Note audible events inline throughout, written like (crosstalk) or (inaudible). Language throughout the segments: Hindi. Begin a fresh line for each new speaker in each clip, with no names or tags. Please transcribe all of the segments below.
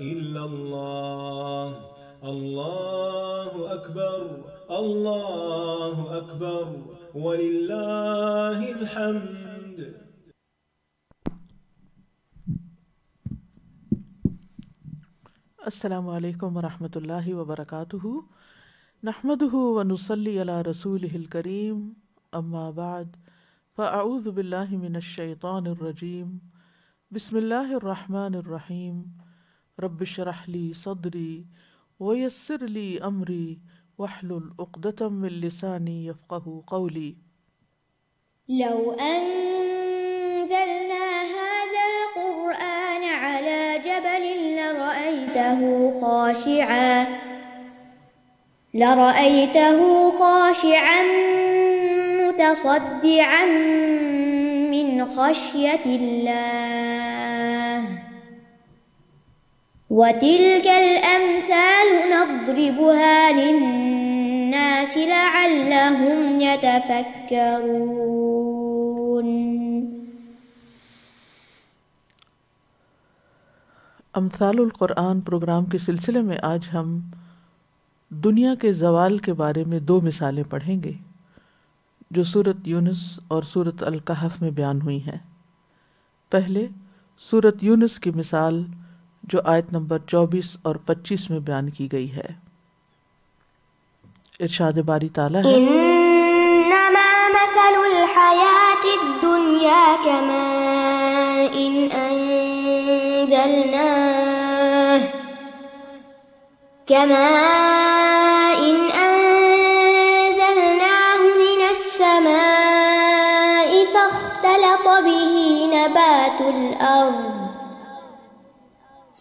إلا الله الله أكبر الله أكبر ولله الحمد
السلام عليكم ورحمة الله وبركاته نحمده ونصلي على رسوله الكريم أما بعد فأعوذ بالله من الشيطان الرجيم بسم الله الرحمن الرحيم رب اشرح لي صدري ويسر لي أمري واحلل عقدة من لساني يفقه قولي
لو أنزلنا هذا القرآن على جبل لرأيته خاشعا لرأيته خاشعا متصدعا من خشية الله وتلك الأمثال نضربها للناس لعلهم يتفكرون
अमसाल क़ुरान प्रोग्राम के सिलसिले में आज हम दुनिया के जवाल के बारे में दो मिसालें पढ़ेंगे जो सूरत यूनुस और सूरत अलकहफ़ में बयान हुई हैं पहले सूरत यूनुस की मिसाल जो आयत नंबर 24 और 25 में बयान की गई है इरशाद बारी ताला है
كماء أنزلناه من السماء فاختلط به نبات الأرض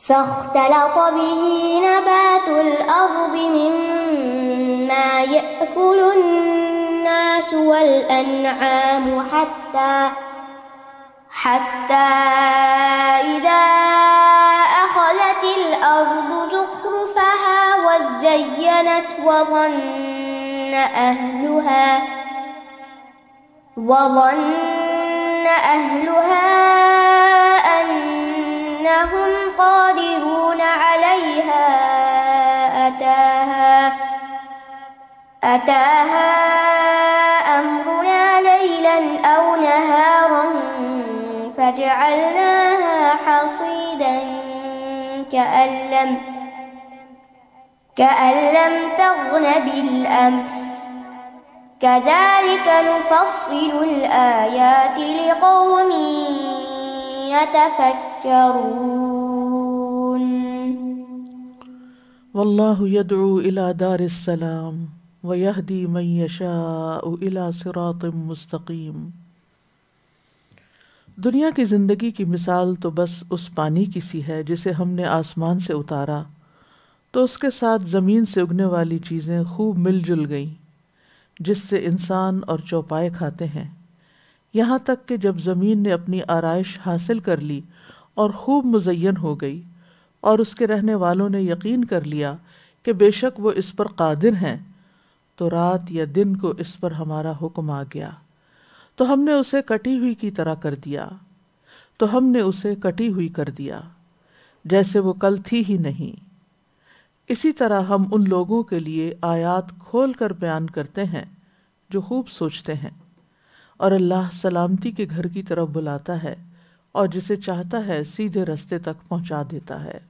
فاختلط به نبات الأرض مما يأكل الناس والأنعام حتى حتى إذا أخذت الأرض زخرفها وزينت وظن أهلها وظن أهلها أنهم قادرون عليها أتاها أتاها أمرنا ليلا أو نهارا فجعلناها حصيدا كأن لم كأن لم تغن بالأمس كذلك نفصل الآيات لقوم يتفكرون
वल्लाहु यद'ू इला दारिस्सलाम व यहदी मन यशाअ इला सिरातिम मुस्तकीम दुनिया की ज़िंदगी की मिसाल तो बस उस पानी की सी है जिसे हमने आसमान से उतारा तो उसके साथ ज़मीन से उगने वाली चीज़ें खूब मिलजुल गईं जिससे इंसान और चौपाए खाते हैं यहाँ तक कि जब ज़मीन ने अपनी आरइश हासिल कर ली और खूब मुजयन हो गई और उसके रहने वालों ने यकीन कर लिया कि बेशक वो इस पर कादिर हैं तो रात या दिन को इस पर हमारा हुक्म आ गया तो हमने उसे कटी हुई की तरह कर दिया तो हमने उसे कटी हुई कर दिया जैसे वो कल थी ही नहीं इसी तरह हम उन लोगों के लिए आयात खोल कर बयान करते हैं जो खूब सोचते हैं और अल्लाह सलामती के घर की तरफ बुलाता है और जिसे चाहता है सीधे रास्ते तक पहुंचा देता है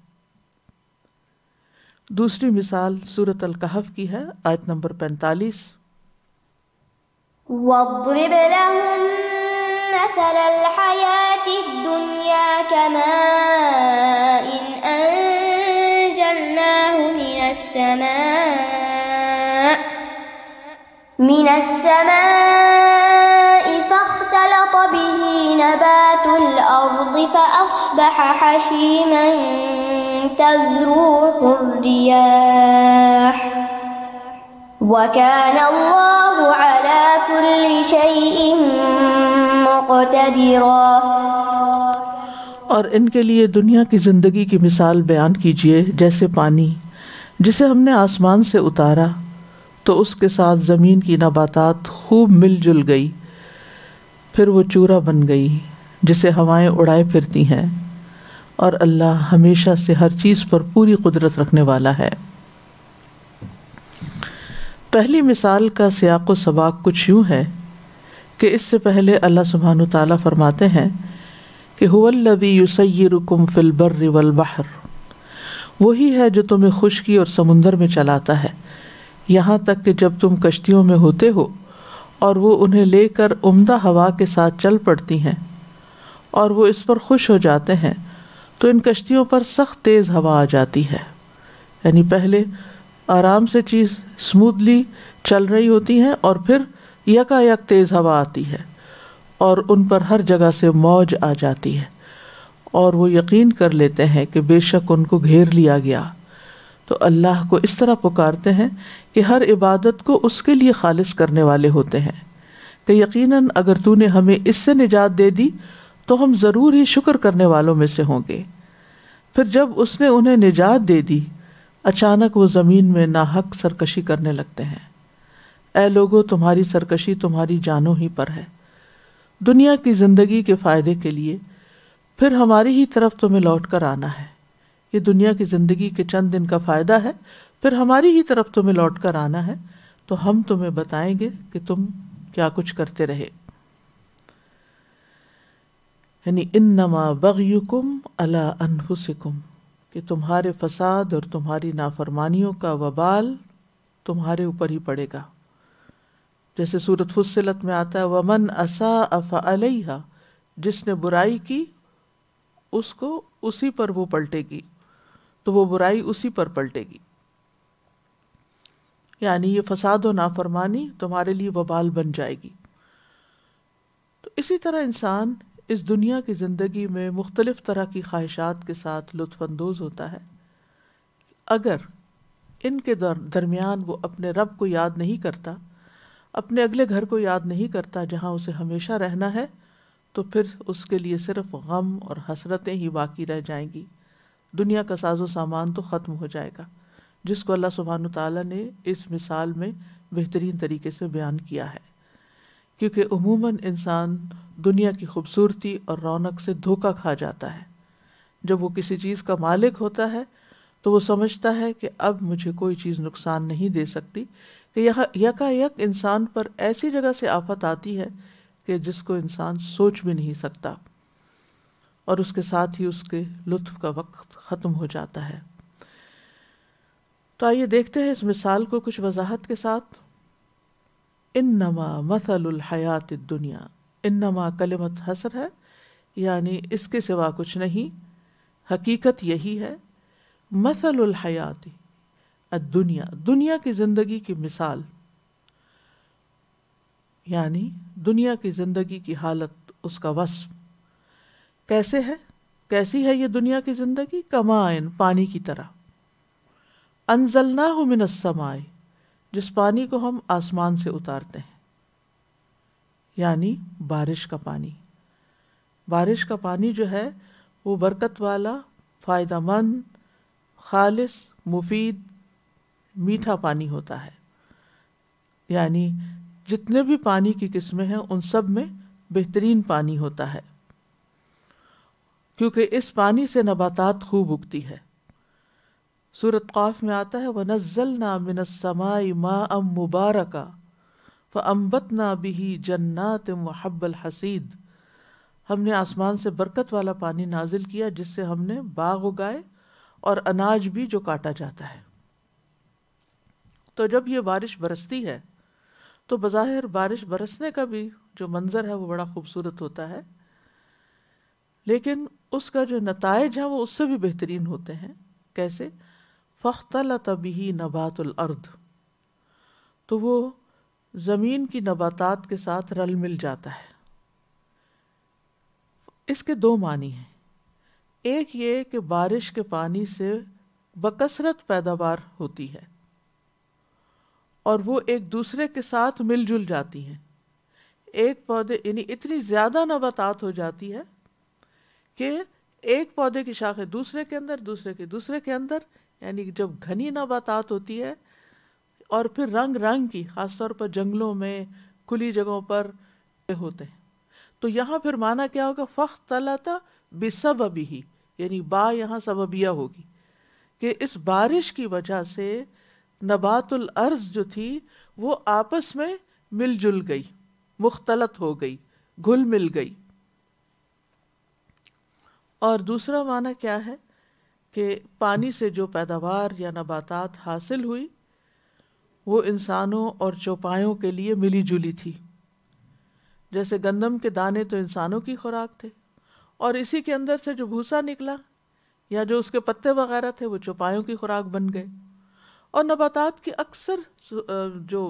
دوسری مثال سورة القحف کی ہے آیت نمبر پینتالیس
واضرب لهم مثل الحياة الدنيا كماء أنزلناه من السماء من السماء فاختلط به نبات الأرض فأصبح حشيما تزروح الرياح وكان الله على كل شيء مقتدرا
और इनके लिए दुनिया की ज़िंदगी की मिसाल बयान कीजिए जैसे पानी जिसे हमने आसमान से उतारा तो उसके साथ ज़मीन की नबातात खूब मिलजुल गई फिर वो चूरा बन गई जिसे हवाएं उड़ाए फिरती हैं और अल्लाह हमेशा से हर चीज़ पर पूरी कुदरत रखने वाला है पहली मिसाल का सियाक सबाक कुछ यूं है कि इससे पहले अल्लाह सुबहान तला फरमाते हैं कि हुवल्लबी युसैरुकुम फिल बर्र वल बहर वही है जो तुम्हें खुशकी और समुंदर में चलाता है यहाँ तक कि जब तुम कश्तियों में होते हो और वो उन्हें लेकर उम्दा हवा के साथ चल पड़ती हैं और वो इस पर खुश हो जाते हैं तो इन कश्तियों पर सख्त तेज़ हवा आ जाती है यानी पहले आराम से चीज़ स्मूथली चल रही होती हैं और फिर यकायक तेज़ हवा आती है और उन पर हर जगह से मौज आ जाती है और वो यकीन कर लेते हैं कि बेशक उनको घेर लिया गया तो अल्लाह को इस तरह पुकारते हैं कि हर इबादत को उसके लिए खालिज करने वाले होते हैं कि यकीनन अगर तूने हमें इससे निजात दे दी तो हम ज़रूर ही शुक्र करने वालों में से होंगे फिर जब उसने उन्हें निजात दे दी अचानक वो ज़मीन में नाहक सरकशी करने लगते हैं ऐ लोगो तुम्हारी सरकशी तुम्हारी जानों ही पर है दुनिया की ज़िंदगी के फ़ायदे के लिए फिर हमारी ही तरफ तुम्हें लौट कर आना है ये दुनिया की ज़िंदगी के चंद दिन का फ़ायदा है फिर हमारी ही तरफ तुम्हें लौट कर आना है तो हम तुम्हें बताएंगे कि तुम क्या कुछ करते रहे यानी इन नमा बगयुकुम अला अनहुसिकुम कि तुम्हारे फसाद और तुम्हारी नाफरमानियों का वबाल तुम्हारे ऊपर ही पड़ेगा जैसे सूरत फुसलत में आता है वमन असा अफ़ा अलैहा जिसने बुराई की उसको उसी पर वो पलटेगी तो वो बुराई उसी पर पलटेगी यानी ये फसाद और नाफरमानी तुम्हारे लिए वबाल बन जाएगी तो इसी तरह इंसान इस दुनिया की ज़िंदगी में मुख्तलिफ़ तरह की ख्वाहिशात के साथ लुफानंदोज़ होता है अगर इनके दरमियान वो अपने रब को याद नहीं करता अपने अगले घर को याद नहीं करता जहाँ उसे हमेशा रहना है तो फिर उसके लिए सिर्फ गम और हसरतें ही बाकी रह जाएंगी दुनिया का साजो सामान तो ख़त्म हो जाएगा जिसको अल्लाह सुबहान ताली ने इस मिसाल में बेहतरीन तरीके से बयान किया है क्योंकि उमूमन इंसान दुनिया की खूबसूरती और रौनक से धोखा खा जाता है जब वो किसी चीज़ का मालिक होता है तो वो समझता है कि अब मुझे कोई चीज़ नुकसान नहीं दे सकती कि यह यका यक इंसान पर ऐसी जगह से आफत आती है कि जिसको इंसान सोच भी नहीं सकता और उसके साथ ही उसके लुत्फ का वक्त ख़त्म हो जाता है तो आइए देखते हैं इस मिसाल को कुछ वजाहत के साथ इन नमा मसल दुनिया इन नमा कलमत हसर है यानी इसके सिवा कुछ नहीं हकीकत यही है मसल हयात दुनिया दुनिया की ज़िंदगी की मिसाल यानी दुनिया की ज़िंदगी की हालत उसका वस्फ कैसे है कैसी है ये दुनिया की ज़िंदगी कमाइन पानी की तरह अनजलना हो मिनसमाए जिस पानी को हम आसमान से उतारते हैं यानी बारिश का पानी बारिश का पानी जो है वो बरकत वाला फ़ायदा मंद खालिस मुफीद मीठा पानी होता है यानी जितने भी पानी की किस्में हैं उन सब में बेहतरीन पानी होता है क्योंकि इस पानी से नबातात खूब उगती है सूरत क़ाफ में आता है व नज़ल नामिनसमाई मा अम मुबारक व अम्बत ना बिही जन्नात महबल हसीद हमने आसमान से बरकत वाला पानी नाजिल किया जिससे हमने बाग उगाए और अनाज भी जो काटा जाता है तो जब ये बारिश बरसती है तो बज़ाहिर बारिश बरसने का भी जो मंज़र है वो बड़ा खूबसूरत होता है लेकिन उसका जो नतज है वो उससे भी बेहतरीन होते हैं कैसे फ़ख्तल तबी नबातुलर्द तो वो ज़मीन की नबातात के साथ रल मिल जाता है इसके दो मानी हैं एक ये कि बारिश के पानी से बकसरत पैदावार होती है और वो एक दूसरे के साथ मिलजुल जाती हैं एक पौधे यानी इतनी ज़्यादा नबातात हो जाती है कि एक पौधे की शाखें दूसरे के अंदर दूसरे के दूसरे के अंदर यानी जब घनी नबातात होती है और फिर रंग रंग की ख़ासतौर पर जंगलों में खुली जगहों पर होते हैं तो यहाँ फिर माना क्या होगा फ़ख तला बेसब ही यानी बा यहाँ सबबिया होगी कि इस बारिश की वजह से नबातुल अर्ज जो थी वो आपस में मिलजुल गई मुख्तलत हो गई घुल मिल गई और दूसरा माना क्या है कि पानी से जो पैदावार या नबातात हासिल हुई वो इंसानों और चौपायों के लिए मिली जुली थी जैसे गंदम के दाने तो इंसानों की खुराक थे और इसी के अंदर से जो भूसा निकला या जो उसके पत्ते वगैरह थे वो चौपायों की खुराक बन गए और नबातात की अक्सर जो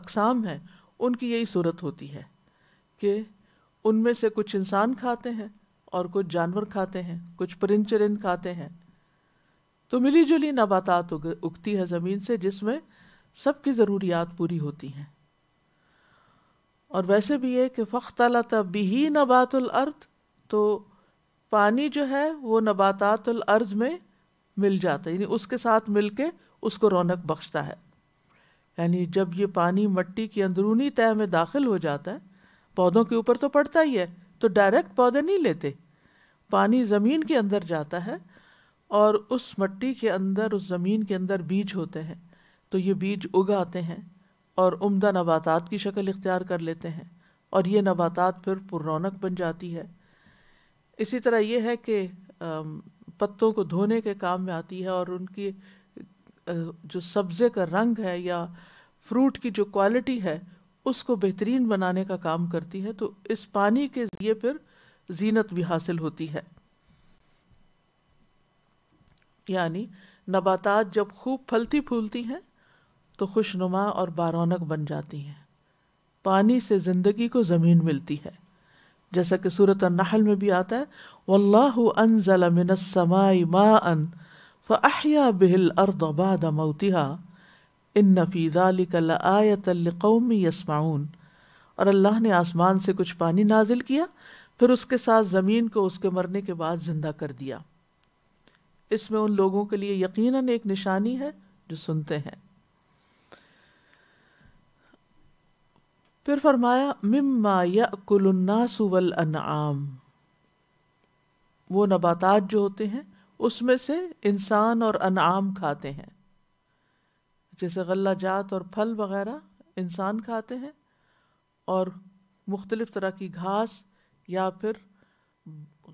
अकसाम हैं उनकी यही सूरत होती है कि उनमें से कुछ इंसान खाते हैं और कुछ जानवर खाते हैं कुछ परिंद चरिंद खाते हैं तो मिली जुली नबातात उग, उगती है ज़मीन से जिसमें सबकी ज़रूरियात पूरी होती हैं और वैसे भी ये कि फ़ख्तला तबी ही नबातुल अर्द तो पानी जो है वो नबातातुल अर्ज में मिल जाता है यानी उसके साथ मिल के उसको रौनक बख्शता है यानी जब ये पानी मट्टी की अंदरूनी तय में दाखिल हो जाता है पौधों के ऊपर तो पड़ता ही है तो डायरेक्ट पौधे नहीं लेते पानी ज़मीन के अंदर जाता है और उस मट्टी के अंदर उस ज़मीन के अंदर बीज होते हैं तो ये बीज उगाते हैं और उम्दा नबातात की शक्ल इख्तियार कर लेते हैं और ये नबातात फिर पुरौनक बन जाती है इसी तरह ये है कि पत्तों को धोने के काम में आती है और उनकी जो सब्ज़े का रंग है या फ्रूट की जो क्वालिटी है उसको बेहतरीन बनाने का काम करती है तो इस पानी के ज़रिए फिर जीनत भी हासिल होती है यानी नबातात जब खूब फलती फूलती हैं तो खुशनुमा और बारौनक बन जाती हैं पानी से ज़िंदगी को ज़मीन मिलती है जैसा कि सूरत नहल में भी आता है वल्लाह अनजल मिनसमाई मा अन फ़ाहिया बिहिल अर्द बाद मऊतिहा इन नफ़ीज़ालिकौमी यसमाउन और अल्लाह ने आसमान से कुछ पानी नाजिल किया फिर उसके साथ ज़मीन को उसके मरने के बाद ज़िंदा कर दिया इसमें उन लोगों के लिए यकीनन एक निशानी है जो सुनते हैं फिर फरमाया मिम्मा यकुलन्नासु वल वो नबातात जो होते हैं उसमें से इंसान और अनाम खाते हैं जैसे गल्ला जात और फल वगैरह इंसान खाते हैं और मुख्तलिफ़ तरह की घास या फिर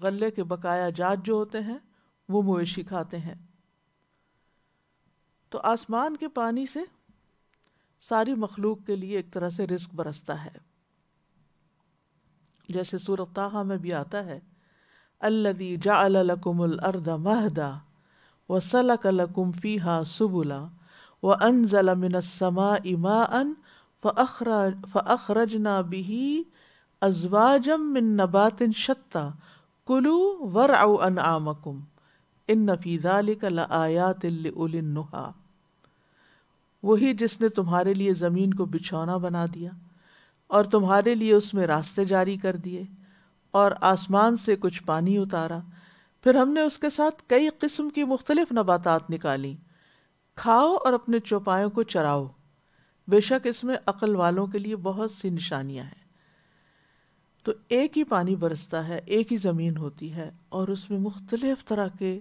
गले के बकाया जात जो होते हैं वो मवेशी खाते हैं तो आसमान के पानी से सारी मखलूक के लिए एक तरह से रिस्क बरसता है जैसे सूरत ताहा में भी आता है अल्लदी जाकुमल अर्द महदा व सलक लकुम फ़ीहा सुबुला व अनजल मिनसमा इमा अन फ़रजना बिही अजवाजम मिन नबातिन शत्ता कुलू वर आमकुम इन नफ़ीज़ालिकलायातुल्नुहा वही जिसने तुम्हारे लिए ज़मीन को बिछौना बना दिया और तुम्हारे लिए उसमें रास्ते जारी कर दिए और आसमान से कुछ पानी उतारा फिर हमने उसके साथ कई किस्म की मुख्तलिफ नबातात निकाली खाओ और अपने चौपायों को चराओ बेशक इसमें अकल वालों के लिए बहुत सी निशानियां हैं तो एक ही पानी बरसता है एक ही ज़मीन होती है और उसमें मुख्तलिफ तरह के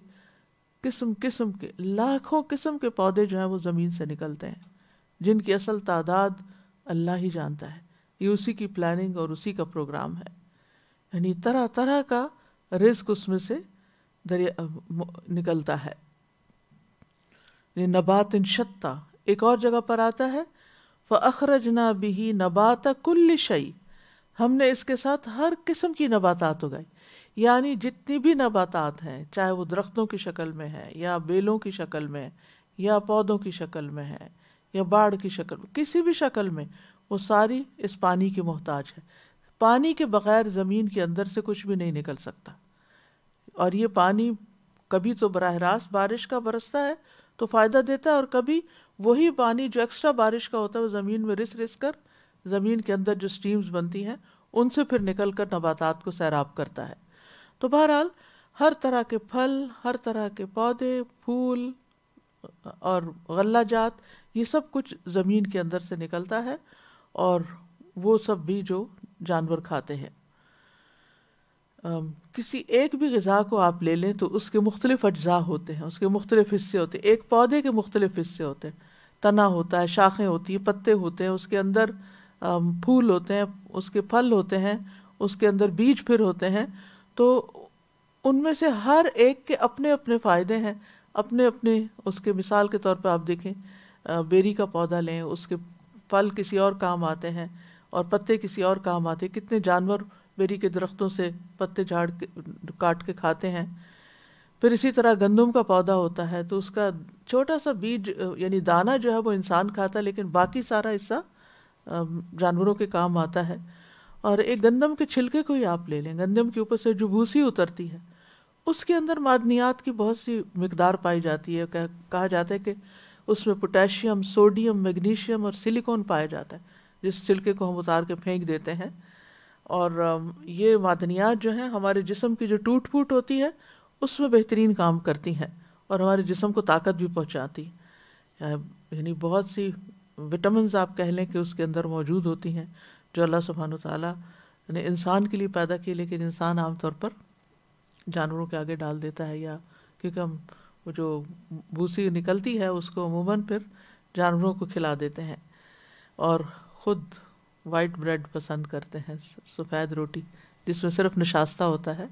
किस्म किस्म के लाखों किस्म के पौधे जो हैं वो ज़मीन से निकलते हैं जिनकी असल तादाद अल्लाह ही जानता है ये उसी की प्लानिंग और उसी का प्रोग्राम है यानी तरह तरह का रिस्क उसमें से दरिया निकलता है नबात इन शत्ता एक और जगह पर आता है ना बिही नबात कुल्ल शई हमने इसके साथ हर किस्म की नबातात उगाई यानी जितनी भी नबातात हैं चाहे वो दरख्तों की शक्ल में है या बेलों की शक्ल में या पौधों की शक्ल में है या बाढ़ की शक्ल में किसी भी शक्ल में वो सारी इस पानी की मोहताज है पानी के बगैर ज़मीन के अंदर से कुछ भी नहीं निकल सकता और ये पानी कभी तो बरह रास्त बारिश का बरसता है तो फ़ायदा देता है और कभी वही पानी जो एक्स्ट्रा बारिश का होता है वो ज़मीन में रिस रिस कर ज़मीन के अंदर जो स्टीम्स बनती हैं उनसे फिर निकल कर नबातात को सैराब करता है तो बहरहाल हर तरह के फल हर तरह के पौधे फूल और गल्ला जात ये सब कुछ ज़मीन के अंदर से निकलता है और वो सब भी जो जानवर खाते हैं किसी एक भी गज़ा को आप ले लें तो उसके मुख्तलिफ अज्जा होते हैं उसके मुख्तलिफ हिस्से होते हैं एक पौधे के मुख्तलिफ हिस्से होते हैं तना होता है शाखें होती हैं पत्ते होते हैं उसके अंदर फूल होते हैं उसके फल होते हैं उसके अंदर बीज फिर होते हैं तो उनमें से हर एक के अपने अपने फ़ायदे हैं अपने अपने उसके मिसाल के तौर पर आप देखें बेरी का पौधा लें उसके फल किसी और काम आते हैं और पत्ते किसी और काम आते हैं कितने जानवर बेरी के दरख्तों से पत्ते झाड़ के काट के खाते हैं फिर इसी तरह गंदम का पौधा होता है तो उसका छोटा सा बीज यानी दाना जो है वो इंसान खाता है लेकिन बाकी सारा हिस्सा जानवरों के काम आता है और एक गंदम के छिलके को ही आप ले लें गंदम के ऊपर से जो भूसी उतरती है उसके अंदर मादनियात की बहुत सी मकदार पाई जाती है कह, कहा जाता है कि उसमें पोटेशियम सोडियम मैग्नीशियम और सिलिकॉन पाया जाता है जिस छिलके को हम उतार के फेंक देते हैं और ये मादनियात जो हैं हमारे जिसम की जो टूट फूट होती है उसमें बेहतरीन काम करती हैं और हमारे जिसम को ताकत भी पहुँचाती यानी बहुत सी विटामिन आप कह लें कि उसके अंदर मौजूद होती हैं जो अल्लाह सुबहान ताली ने इंसान के लिए पैदा किए लेकिन इंसान आमतौर पर जानवरों के आगे डाल देता है या क्योंकि हम वो जो भूसी निकलती है उसको अमूमन फिर जानवरों को खिला देते हैं और ख़ुद वाइट ब्रेड पसंद करते हैं सफ़ेद रोटी जिसमें सिर्फ नशास्ता होता है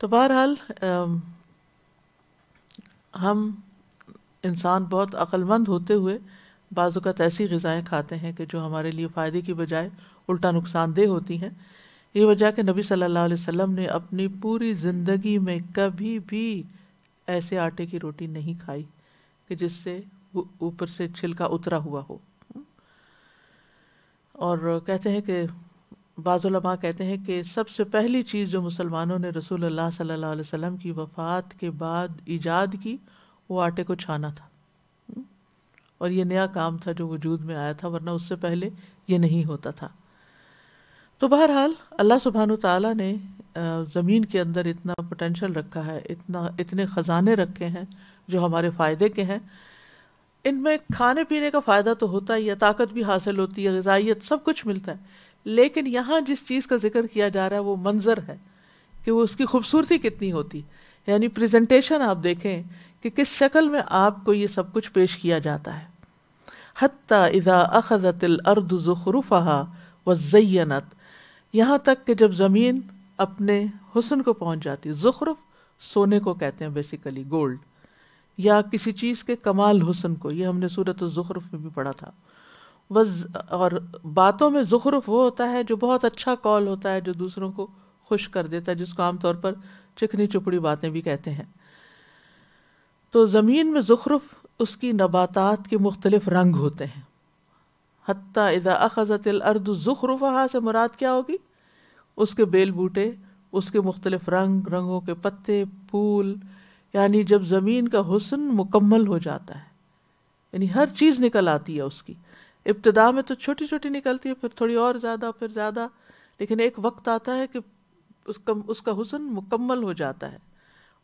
तो बहरहाल हम इंसान बहुत अक्लमंद होते हुए बाज़ात ऐसी गज़ाएँ खाते हैं कि जो हमारे लिए फ़ायदे की बजाय उल्टा नुकसानदेह होती हैं ये वजह के नबी सल्लल्लाहु अलैहि वसल्लम ने अपनी पूरी ज़िंदगी में कभी भी ऐसे आटे की रोटी नहीं खाई कि जिससे ऊपर से छिलका उतरा हुआ हो और कहते हैं कि बाज़ुलमा कहते हैं कि सबसे पहली चीज़ जो मुसलमानों ने रसूल अल्लाह सल्लल्लाहु अलैहि वसल्लम की वफ़ात के बाद ईजाद की वो आटे को छाना था और ये नया काम था जो वजूद में आया था वरना उससे पहले ये नहीं होता था तो बहरहाल अल्लाह सुबहान तला ने ज़मीन के अंदर इतना पोटेंशल रखा है इतना इतने ख़जाने रखे हैं जो हमारे फ़ायदे के हैं इनमें खाने पीने का फ़ायदा तो होता ही है ताकत भी हासिल होती है गजाइत सब कुछ मिलता है लेकिन यहाँ जिस चीज़ का जिक्र किया जा रहा है वो मंज़र है कि वो उसकी खूबसूरती कितनी होती यानी प्रेजेंटेशन आप देखें कि किस शक्ल में आपको ये सब कुछ पेश किया जाता है हती इज़ा अखज़त अर्द ज़ुखरुफ़ा व ज़ैनत यहाँ तक कि जब ज़मीन अपने हुसन को पहुँच जाती ज़ुखरुफ़ सोने को कहते हैं बेसिकली गोल्ड या किसी चीज़ के कमाल हुसन को ये हमने सूरत ज़ुखरुफ़ में भी पढ़ा था वज और बातों में ज़ुखरुफ़ वो होता है जो बहुत अच्छा कॉल होता है जो दूसरों को खुश कर देता है जिसको आमतौर पर चिकनी चुपड़ी बातें भी कहते हैं तो ज़मीन में ज़ुखरुफ़ उसकी नबातात के मुख्तलिफ रंग होते हैं हती इज़ा अखज़त ज़ुखरुफ़ा से मुराद क्या होगी उसके बेल बूटे उसके मुख्तलिफ रंग रंगों के पत्ते फूल यानी जब ज़मीन का हुसन मुकम्मल हो जाता है यानी हर चीज़ निकल आती है उसकी इब्तदा में तो छोटी छोटी निकलती है फिर थोड़ी और ज़्यादा फिर ज़्यादा लेकिन एक वक्त आता है कि उसका उसका हुसन मुकम्मल हो जाता है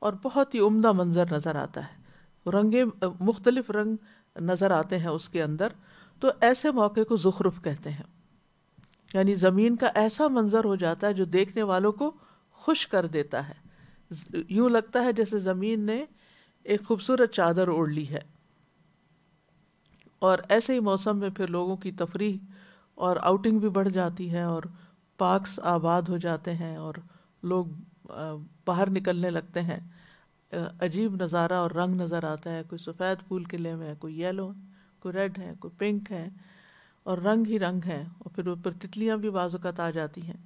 और बहुत ही उम्दा मंज़र नज़र आता है रंगे मुख्तलिफ रंग नज़र आते हैं उसके अंदर तो ऐसे मौके को ज़ुखरुफ कहते हैं यानी ज़मीन का ऐसा मंज़र हो जाता है जो देखने वालों को खुश कर देता है यूँ लगता है जैसे ज़मीन ने एक खूबसूरत चादर ओढ़ ली है और ऐसे ही मौसम में फिर लोगों की तफरी और आउटिंग भी बढ़ जाती है और पार्क्स आबाद हो जाते हैं और लोग बाहर निकलने लगते हैं अजीब नज़ारा और रंग नज़र आता है कोई सफ़ेद फूल किले हुए है कोई येलो कोई रेड है कोई पिंक है और रंग ही रंग है और फिर ऊपर तितलियाँ भी बाज़त आ जाती हैं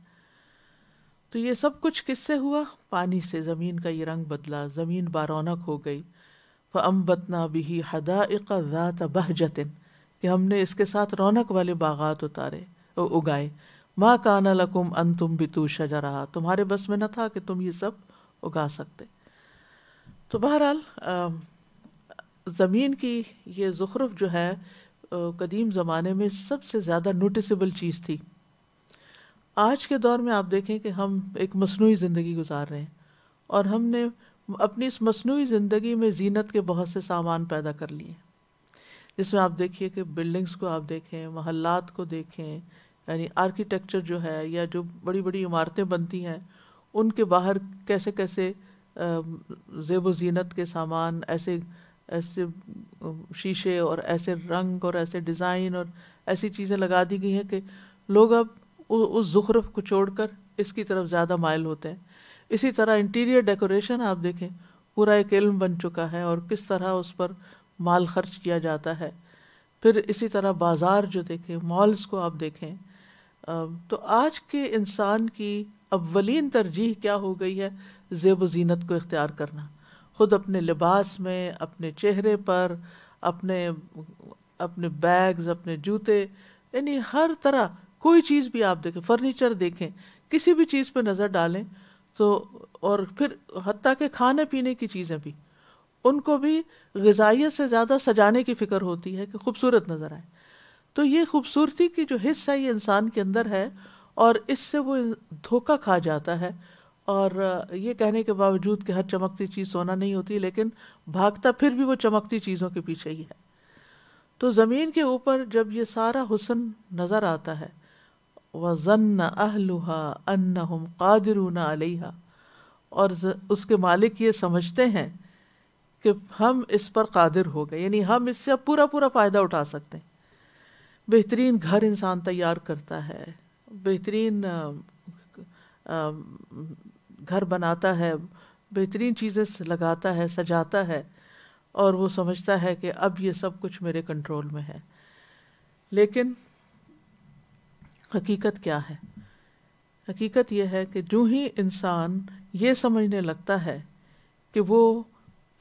तो ये सब कुछ किससे हुआ पानी से ज़मीन का ये रंग बदला ज़मीन बारौनक हो गई व अम्बतना बिही हदा बह जतिन कि हमने इसके साथ रौनक वाले बागात उतारे और उगाए माँ काना लकुम अन तुम बितू शजा रहा तुम्हारे बस में न था कि तुम ये सब उगा सकते तो बहरहाल ज़मीन की ये ज़ुखरफ जो है कदीम ज़माने में सबसे ज़्यादा नोटिसबल चीज़ थी आज के दौर में आप देखें कि हम एक मसनू ज़िंदगी गुजार रहे हैं और हमने अपनी इस मसनू ज़िंदगी में जीनत के बहुत से सामान पैदा कर लिए जिसमें आप देखिए कि बिल्डिंग्स को आप देखें महल्लात को देखें यानी आर्किटेक्चर जो है या जो बड़ी बड़ी इमारतें बनती हैं उनके बाहर कैसे कैसे जेब जीनत के सामान ऐसे ऐसे शीशे और ऐसे रंग और ऐसे डिज़ाइन और ऐसी चीज़ें लगा दी गई हैं कि लोग अब उस जुखरफ को छोड़कर इसकी तरफ ज़्यादा मायल होते हैं इसी तरह इंटीरियर डेकोरेशन आप देखें पूरा एक इल्म बन चुका है और किस तरह उस पर माल खर्च किया जाता है फिर इसी तरह बाज़ार जो देखें मॉल्स को आप देखें तो आज के इंसान की अवलिन तरजीह क्या हो गई है जेब जीनत को इख्तियार करना ख़ुद अपने लिबास में अपने चेहरे पर अपने अपने बैग्स अपने जूते यानी हर तरह कोई चीज़ भी आप देखें फर्नीचर देखें किसी भी चीज़ पर नज़र डालें तो और फिर हती के खाने पीने की चीज़ें भी उनको भी गजाइत से ज़्यादा सजाने की फ़िक्र होती है कि खूबसूरत नज़र आए तो ये खूबसूरती की जो हिस्सा ये इंसान के अंदर है और इससे वो धोखा खा जाता है और ये कहने के बावजूद कि हर चमकती चीज़ सोना नहीं होती लेकिन भागता फिर भी वो चमकती चीज़ों के पीछे ही है तो ज़मीन के ऊपर जब ये सारा हुसन नज़र आता है वज़न अहलुहा अन्नहुम कादरून अलैहा और उसके मालिक ये समझते हैं कि हम इस पर कादिर हो गए यानी हम इससे पूरा पूरा फ़ायदा उठा सकते हैं बेहतरीन घर इंसान तैयार करता है बेहतरीन घर बनाता है बेहतरीन चीज़ें लगाता है सजाता है और वो समझता है कि अब ये सब कुछ मेरे कंट्रोल में है लेकिन हकीकत क्या है हकीकत यह है कि जो ही इंसान ये समझने लगता है कि वो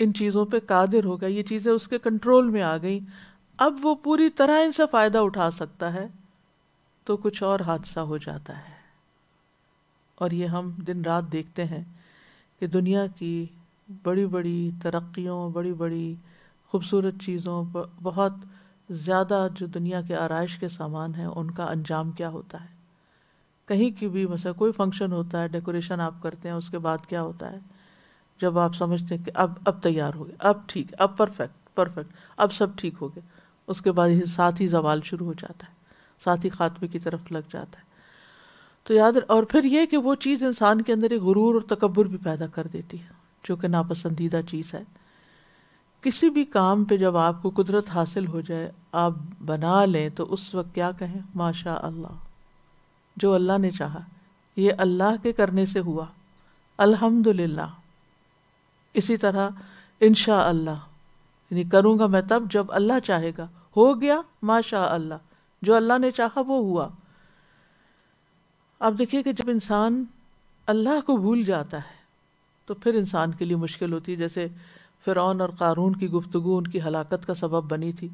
इन चीज़ों पे कादिर हो गया ये चीज़ें उसके कंट्रोल में आ गई अब वो पूरी तरह इनसे फ़ायदा उठा सकता है तो कुछ और हादसा हो जाता है और ये हम दिन रात देखते हैं कि दुनिया की बड़ी बड़ी तरक्कियों बड़ी बड़ी खूबसूरत चीज़ों बहुत ज़्यादा जो दुनिया के आरइश के सामान हैं उनका अंजाम क्या होता है कहीं की भी मसला कोई फंक्शन होता है डेकोरेशन आप करते हैं उसके बाद क्या होता है जब आप समझते हैं कि अब अब तैयार हो गए अब ठीक अब परफेक्ट परफेक्ट अब सब ठीक हो गया उसके बाद ही साथ ही जवाल शुरू हो जाता है साथ ही खात्मे की तरफ लग जाता है तो याद और फिर यह कि वो चीज़ इंसान के अंदर एक गुरूर और तकबर भी पैदा कर देती है जो कि नापसंदीदा चीज़ है किसी भी काम पे जब आपको कुदरत हासिल हो जाए आप बना लें तो उस वक्त क्या कहें माशा अल्लाह जो अल्लाह ने चाहा ये अल्लाह के करने से हुआ अल्हम्दुलिल्लाह इसी तरह इन अल्लाह यानी करूँगा मैं तब जब अल्लाह चाहेगा हो गया माशा अल्लाह जो अल्लाह ने चाहा वो हुआ अब देखिए कि जब इंसान अल्लाह को भूल जाता है तो फिर इंसान के लिए मुश्किल होती है जैसे फ़िरौन और कारून की गुफ्तु उनकी हलाकत का सबब बनी थी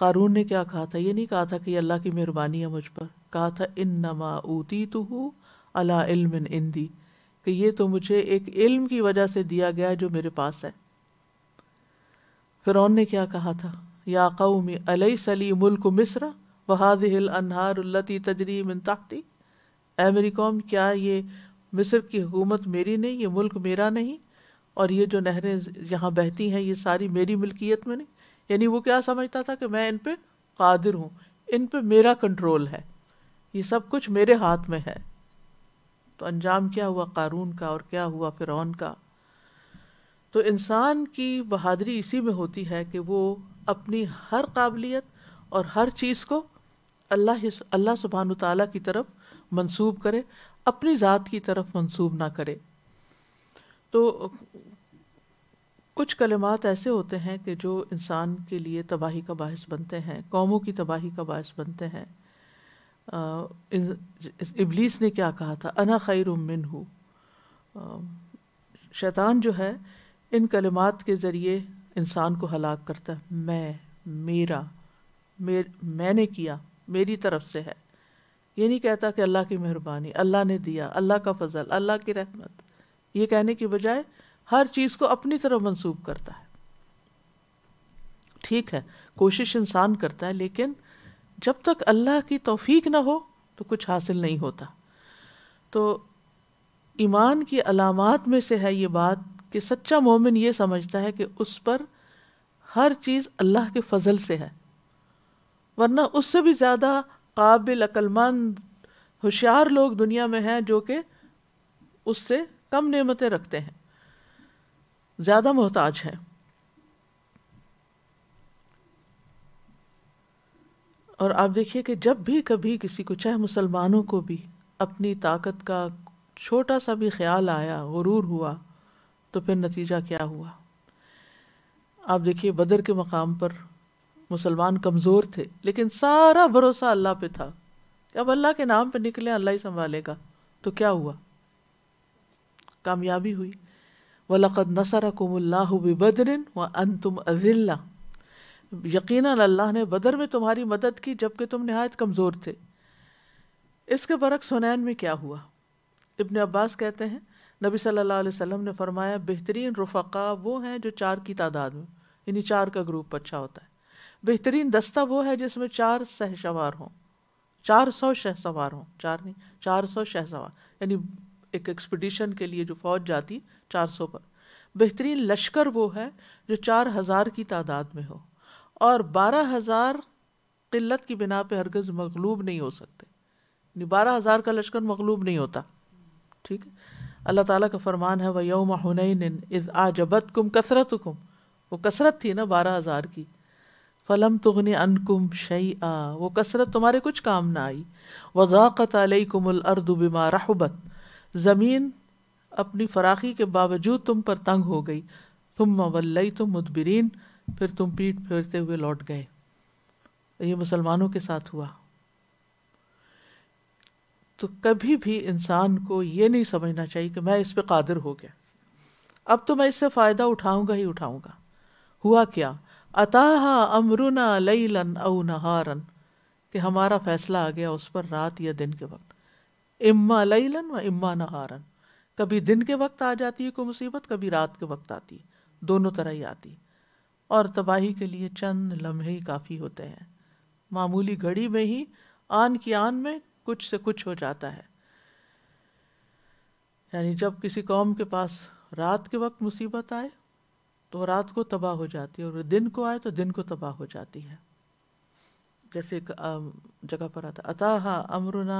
कारून ने क्या कहा था ये नहीं कहा था कि अल्लाह की मेहरबानी है मुझ पर कहा था इन नमा ऊती तो हूँ अला इल्म इंदी कि ये तो मुझे एक इल्म की वजह से दिया गया है जो मेरे पास है फिरौन ने क्या कहा था या कौमी अलई सली मुल्क मिस्र वहाद हिल अनहारती तजरी मिन ए मेरी कौम क्या ये मिस्र की हुकूमत मेरी नहीं ये मुल्क मेरा नहीं और ये जो नहरें यहाँ बहती हैं ये सारी मेरी मिल्कियत में नहीं यानी वो क्या समझता था कि मैं इन पर कादिर हूँ इन पर मेरा कंट्रोल है ये सब कुछ मेरे हाथ में है तो अंजाम क्या हुआ कारून का और क्या हुआ फिरौन का तो इंसान की बहादरी इसी में होती है कि वो अपनी हर काबिलियत और हर चीज़ को अल्लाह अल्लाह सुबहान ताली की तरफ मंसूब करे अपनी ज़ात की तरफ मंसूब ना करे तो कुछ कलमात ऐसे होते हैं कि जो इंसान के लिए तबाही का बायस बनते हैं कौमों की तबाही का बायस बनते हैं इबलीस ने क्या कहा था अना खैर उमिन हूँ शैतान जो है इन कलमात के ज़रिए इंसान को हलाक करता है मैं मेरा मेर, मैंने किया मेरी तरफ से है ये नहीं कहता कि अल्लाह की मेहरबानी अल्लाह ने दिया अल्लाह का फजल अल्लाह की रहमत ये कहने की बजाय हर चीज़ को अपनी तरफ मंसूब करता है ठीक है कोशिश इंसान करता है लेकिन जब तक अल्लाह की तोफीक ना हो तो कुछ हासिल नहीं होता तो ईमान की अलामत में से है ये बात कि सच्चा मोमिन ये समझता है कि उस पर हर चीज़ अल्लाह के फजल से है वरना उससे भी ज़्यादा काबिल अक्लमंद होशियार लोग दुनिया में हैं जो कि उससे कम नेमतें रखते हैं ज़्यादा मोहताज हैं और आप देखिए कि जब भी कभी किसी को चाहे मुसलमानों को भी अपनी ताकत का छोटा सा भी ख्याल आया गुरूर हुआ तो फिर नतीजा क्या हुआ आप देखिए बदर के मकाम पर मुसलमान कमज़ोर थे लेकिन सारा भरोसा अल्लाह पे था अब अल्लाह के नाम पे निकले अल्लाह ही संभालेगा तो क्या हुआ कामयाबी हुई वलक़द नसर बदरिन व अन तुम अजिल्ला यकीन अल्लाह ने बदर में तुम्हारी मदद की जबकि तुम नहायत कमज़ोर थे इसके बरक्स हुनैन में क्या हुआ इबन अब्बास कहते हैं नबी सल्लल्लाहु अलैहि वसल्लम ने फरमाया बेहतरीन रफ़ा वो हैं जो चार की तादाद में यानी चार का ग्रुप अच्छा होता है बेहतरीन दस्ता वो है जिसमें चार सह हों चार सौ शहसवार हों चार नहीं चार सौ शहसवार यानी एक एक्सपीडिशन के लिए जो फौज जाती चार सौ पर बेहतरीन लश्कर वो है जो चार हज़ार की तादाद में हो और बारह हज़ार किल्लत की बिना पर हरगज़ मगलूब नहीं हो सकते बारह हज़ार का लश्कर मगलूब नहीं होता ठीक है अल्लाह ताला का फरमान है व यौम हुनैन इज़ आजबत कुम कसरत कुम वो कसरत थी ना बारह हज़ार की फ़लम तुगने अनकुम शई आ वो कसरत तुम्हारे कुछ काम ना आई वज़ाक़त अलकुमलअर्द बिमा रहबत ज़मीन अपनी फराखी के बावजूद तुम पर तंग हो गई तुम वल्लई तुम मुदबरीन फिर तुम पीठ फेरते हुए लौट गए ये मुसलमानों के साथ हुआ तो कभी भी इंसान को ये नहीं समझना चाहिए कि मैं इस पर कादिर हो गया अब तो मैं इससे फ़ायदा उठाऊंगा ही उठाऊंगा हुआ क्या अताहा अमरुना लईलन औ नहारन कि हमारा फैसला आ गया उस पर रात या दिन के वक्त इम्मा लईलन व इम्मा नहारन कभी दिन के वक्त आ जाती है कोई मुसीबत कभी रात के वक्त आती है दोनों तरह ही आती और तबाही के लिए चंद लम्हे ही काफ़ी होते हैं मामूली घड़ी में ही आन की आन में कुछ से कुछ हो जाता है यानी जब किसी कौम के पास रात के वक्त मुसीबत आए तो रात को तबाह हो जाती है और दिन को आए तो दिन को तबाह हो जाती है जैसे एक जगह पर आता अताहा अमरुना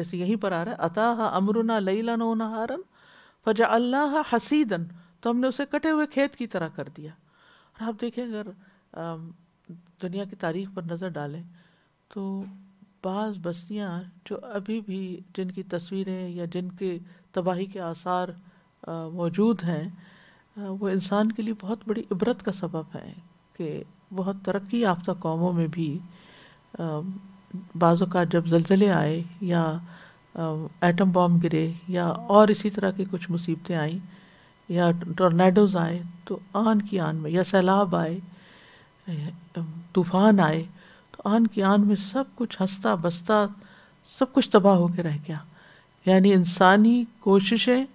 जैसे यहीं पर आ रहा है अताहा अमरुना लईला नो नहारन फजा अल्लाह हसीदन तो हमने उसे कटे हुए खेत की तरह कर दिया और आप देखें अगर दुनिया की तारीख पर नज़र डालें तो बाज़ बस्तियाँ जो अभी भी जिनकी तस्वीरें या जिनके तबाही के आसार मौजूद हैं वो इंसान के लिए बहुत बड़ी इबरत का सबब है कि बहुत तरक्की याफ्ता कौमों में भी बाज़ों का जब जलजले आए या एटम बॉम गिरे या और इसी तरह की कुछ मुसीबतें आईं या टोर्नेडोज आए तो आन की आन में या सैलाब आए तूफ़ान आए आन की आन में सब कुछ हंसता बसता सब कुछ तबाह होकर रह गया यानी इंसानी कोशिशें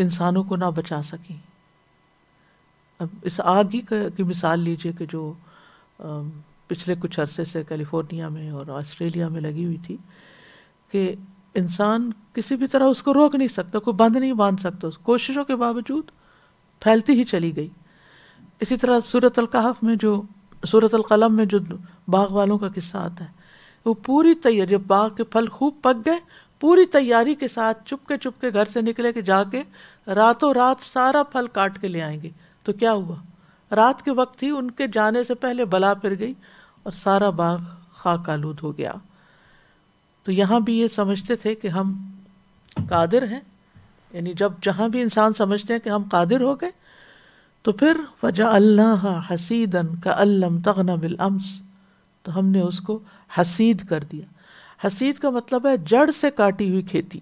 इंसानों को ना बचा सकी अब इस आग ही की मिसाल लीजिए कि जो पिछले कुछ अरसे से कैलिफोर्निया में और ऑस्ट्रेलिया में लगी हुई थी कि इंसान किसी भी तरह उसको रोक नहीं सकता कोई बंद नहीं बांध सकता उस कोशिशों के बावजूद फैलती ही चली गई इसी तरह सूरत अलकाहफ में जो सूरत अलकलम में जो बाग वालों का किस्सा आता है वो पूरी तैयारी जब बाग के फल खूब पक गए पूरी तैयारी के साथ चुपके चुपके घर से निकले के जाके रातों रात सारा फल काट के ले आएंगे तो क्या हुआ रात के वक्त ही उनके जाने से पहले बला फिर गई और सारा बाग खाक आलूद हो गया तो यहाँ भी ये समझते थे कि हम कादिर हैं यानी जब जहाँ भी इंसान समझते हैं कि हम कादिर हो गए तो फिर वजा अल्लाह हसीदन का अल्लम तगना बिलअम्स तो हमने उसको हसीद कर दिया हसीद का मतलब है जड़ से काटी हुई खेती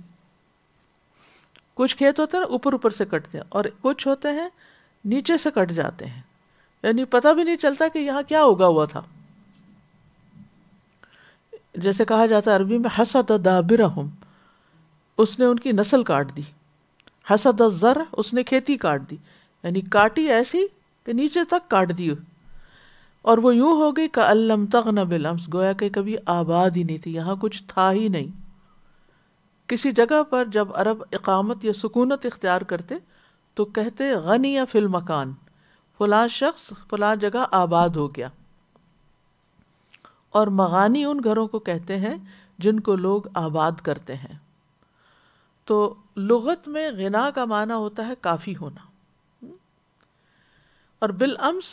कुछ खेत होते हैं ऊपर ऊपर से कटते हैं और कुछ होते हैं नीचे से कट जाते हैं यानी पता भी नहीं चलता कि यहाँ क्या उगा हुआ था जैसे कहा जाता है अरबी में हसद दाबिरहम उसने उनकी नस्ल काट दी हसद जर उसने खेती काट दी यानी काटी ऐसी कि नीचे तक काट दी और वो यूं हो गई का अल्लम तक न बिलम्स गोया के कभी आबाद ही नहीं थी यहाँ कुछ था ही नहीं किसी जगह पर जब अरब इकामत या सुकूनत इख्तियार करते तो कहते गनी या फिल मकान फलां शख्स फलां जगह आबाद हो गया और मगानी उन घरों को कहते हैं जिनको लोग आबाद करते हैं तो लुगत में गना का माना होता है काफ़ी होना और बिल अम्स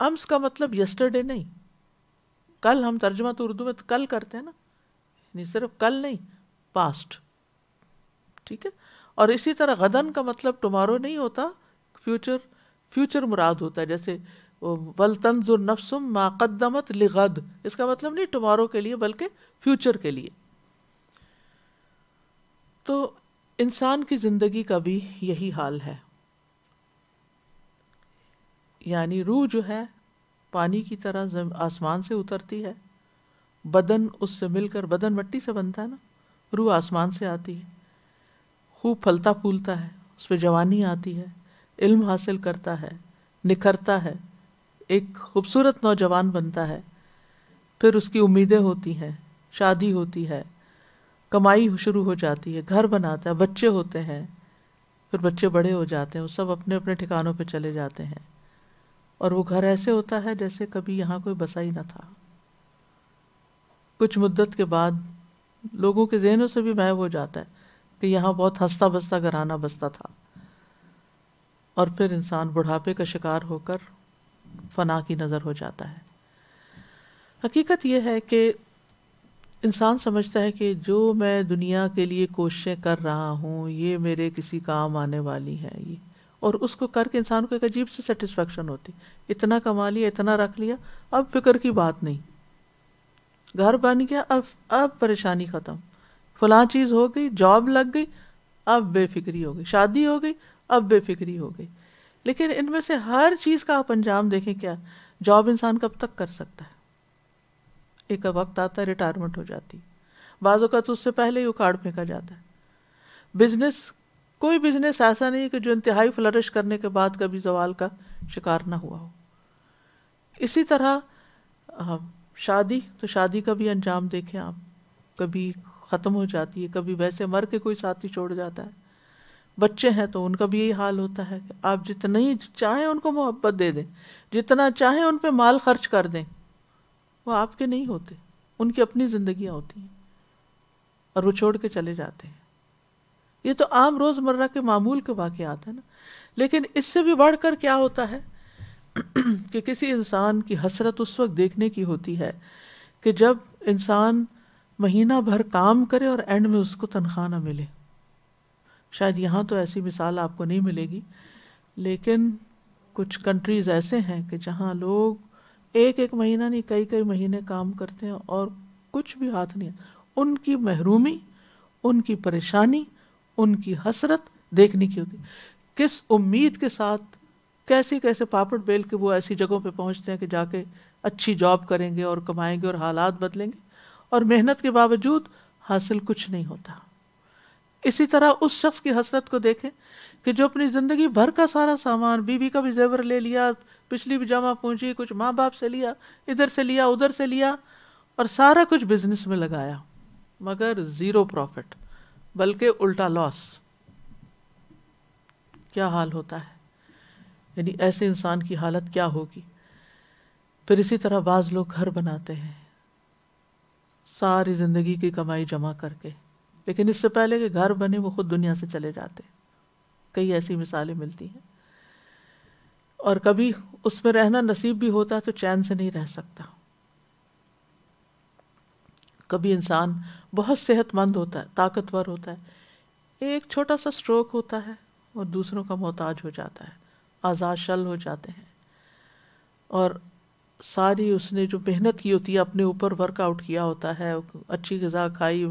अम्स का मतलब यस्टरडे नहीं कल हम तर्जमा तो उर्दू में तो कल करते हैं ना नहीं सिर्फ कल नहीं पास्ट ठीक है और इसी तरह गदन का मतलब टुमारो नहीं होता फ्यूचर फ्यूचर मुराद होता है जैसे वल तंजुर नफसुम माकदमत लिगद इसका मतलब नहीं टुमारो के लिए बल्कि फ्यूचर के लिए तो इंसान की ज़िंदगी का भी यही हाल है यानी रूह जो है पानी की तरह आसमान से उतरती है बदन उससे मिलकर बदन मट्टी से बनता है ना रूह आसमान से आती है खूब फलता फूलता है उस पर जवानी आती है इल्म हासिल करता है निखरता है एक खूबसूरत नौजवान बनता है फिर उसकी उम्मीदें होती हैं शादी होती है कमाई शुरू हो जाती है घर बनाता है बच्चे होते हैं फिर बच्चे बड़े हो जाते हैं वो सब अपने अपने ठिकानों पर चले जाते हैं और वो घर ऐसे होता है जैसे कभी यहाँ कोई बसा ही ना था कुछ मुद्दत के बाद लोगों के जहनों से भी महव हो जाता है कि यहाँ बहुत हंसता बसता घराना बसता था और फिर इंसान बुढ़ापे का शिकार होकर फना की नज़र हो जाता है हकीकत यह है कि इंसान समझता है कि जो मैं दुनिया के लिए कोशिशें कर रहा हूँ ये मेरे किसी काम आने वाली हैं ये और उसको करके इंसान को एक अजीब सी सेटिस्फेक्शन होती इतना कमा लिया इतना रख लिया अब फिक्र की बात नहीं घर बन गया अब अब परेशानी ख़त्म फलां चीज़ हो गई जॉब लग गई अब बेफिक्री हो गई शादी हो गई अब बेफिक्री हो गई लेकिन इनमें से हर चीज़ का आप अंजाम देखें क्या जॉब इंसान कब तक कर सकता है एक वक्त आता है रिटायरमेंट हो जाती का तो उससे पहले ही उखाड़ फेंका जाता है बिजनेस कोई बिजनेस ऐसा नहीं कि जो इंतहाई फ्लरिश करने के बाद कभी जवाल का शिकार ना हुआ हो इसी तरह शादी तो शादी का भी अंजाम देखें आप कभी ख़त्म हो जाती है कभी वैसे मर के कोई साथी छोड़ जाता है बच्चे हैं तो उनका भी यही हाल होता है कि आप जितना ही चाहें उनको मोहब्बत दे दें जितना चाहें उन पर माल खर्च कर दें वो आपके नहीं होते उनकी अपनी जिंदगियां होती हैं और वो छोड़ के चले जाते हैं ये तो आम रोजमर्रा के मामूल के वाक़ है ना लेकिन इससे भी बढ़ कर क्या होता है (clears throat) कि किसी इंसान की हसरत उस वक्त देखने की होती है कि जब इंसान महीना भर काम करे और एंड में उसको तनख्वाह ना मिले शायद यहाँ तो ऐसी मिसाल आपको नहीं मिलेगी लेकिन कुछ कंट्रीज़ ऐसे हैं कि जहाँ लोग एक एक महीना नहीं कई कई महीने काम करते हैं और कुछ भी हाथ नहीं उनकी महरूमी उनकी परेशानी उनकी हसरत देखने की होती किस उम्मीद के साथ कैसे कैसे पापड़ बेल के वो ऐसी जगहों पे पहुंचते हैं कि जाके अच्छी जॉब करेंगे और कमाएंगे और हालात बदलेंगे और मेहनत के बावजूद हासिल कुछ नहीं होता इसी तरह उस शख्स की हसरत को देखें कि जो अपनी ज़िंदगी भर का सारा सामान बीवी का भी जेवर ले लिया पिछली भी जमा पूंजी कुछ माँ बाप से लिया इधर से लिया उधर से लिया और सारा कुछ बिजनेस में लगाया मगर ज़ीरो प्रॉफिट बल्कि उल्टा लॉस क्या हाल होता है यानी ऐसे इंसान की हालत क्या होगी फिर इसी तरह बाज़ लोग घर बनाते हैं सारी ज़िंदगी की कमाई जमा करके लेकिन इससे पहले कि घर बने वो खुद दुनिया से चले जाते कई ऐसी मिसालें मिलती हैं और कभी उसमें रहना नसीब भी होता है तो चैन से नहीं रह सकता कभी इंसान बहुत सेहतमंद होता है ताकतवर होता है एक छोटा सा स्ट्रोक होता है और दूसरों का मोहताज हो जाता है आज़ाद शल हो जाते हैं और सारी उसने जो मेहनत की होती है अपने ऊपर वर्कआउट किया होता है अच्छी गज़ा खाई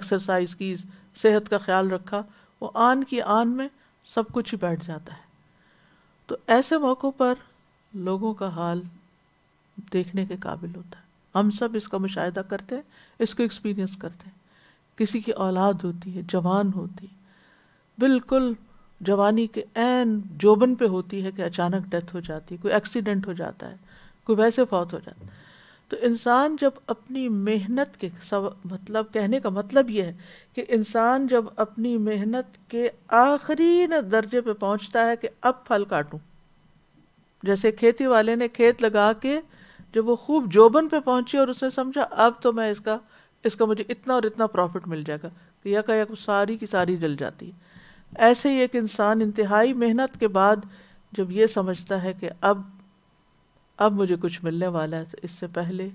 एक्सरसाइज की सेहत का ख्याल रखा वो आन की आन में सब कुछ ही बैठ जाता है तो ऐसे मौक़ों पर लोगों का हाल देखने के काबिल होता है हम सब इसका मुशाहिदा करते हैं इसको एक्सपीरियंस करते हैं किसी की औलाद होती है जवान होती है बिल्कुल जवानी के एन जोबन पे होती है कि अचानक डेथ हो जाती है कोई एक्सीडेंट हो जाता है कोई वैसे फौत हो जाता है तो इंसान जब अपनी मेहनत के सब मतलब कहने का मतलब यह है कि इंसान जब अपनी मेहनत के आखिरी दर्जे पे पहुंचता है कि अब फल काटूं जैसे खेती वाले ने खेत लगा के जब वो खूब जोबन पे पहुंची और उसने समझा अब तो मैं इसका इसका मुझे इतना और इतना प्रॉफिट मिल जाएगा कि का यक सारी की सारी जल जाती है ऐसे ही एक इंसान इंतहाई मेहनत के बाद जब ये समझता है कि अब अब मुझे कुछ मिलने वाला है तो इससे पहले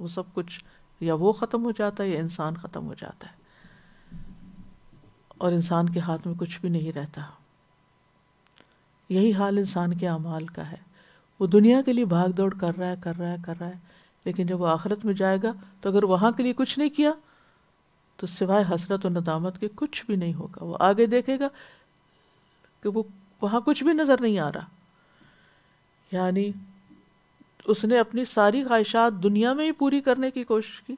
वो सब कुछ या वो ख़त्म हो जाता है या इंसान ख़त्म हो जाता है और इंसान के हाथ में कुछ भी नहीं रहता यही हाल इंसान के अमाल का है वो दुनिया के लिए भाग दौड़ कर रहा है कर रहा है कर रहा है लेकिन जब वो आखिरत में जाएगा तो अगर वहाँ के लिए कुछ नहीं किया तो सिवाय हसरत और नदामत के कुछ भी नहीं होगा वो आगे देखेगा कि वो वहाँ कुछ भी नज़र नहीं आ रहा यानी उसने अपनी सारी ख्वाहिशात दुनिया में ही पूरी करने की कोशिश की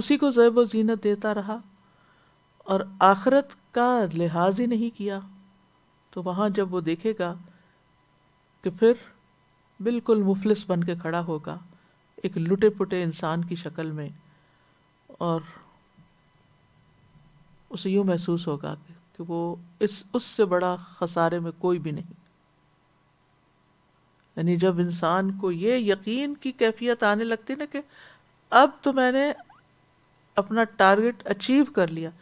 उसी को जैब व जीनत देता रहा और आखरत का लिहाज ही नहीं किया तो वहाँ जब वो देखेगा कि फिर बिल्कुल मुफलिस बन के खड़ा होगा एक लुटे पुटे इंसान की शक्ल में और उसे यूँ महसूस होगा कि वो इस उससे बड़ा खसारे में कोई भी नहीं यानी जब इंसान को ये यकीन की कैफियत आने लगती ना कि अब तो मैंने अपना टारगेट अचीव कर लिया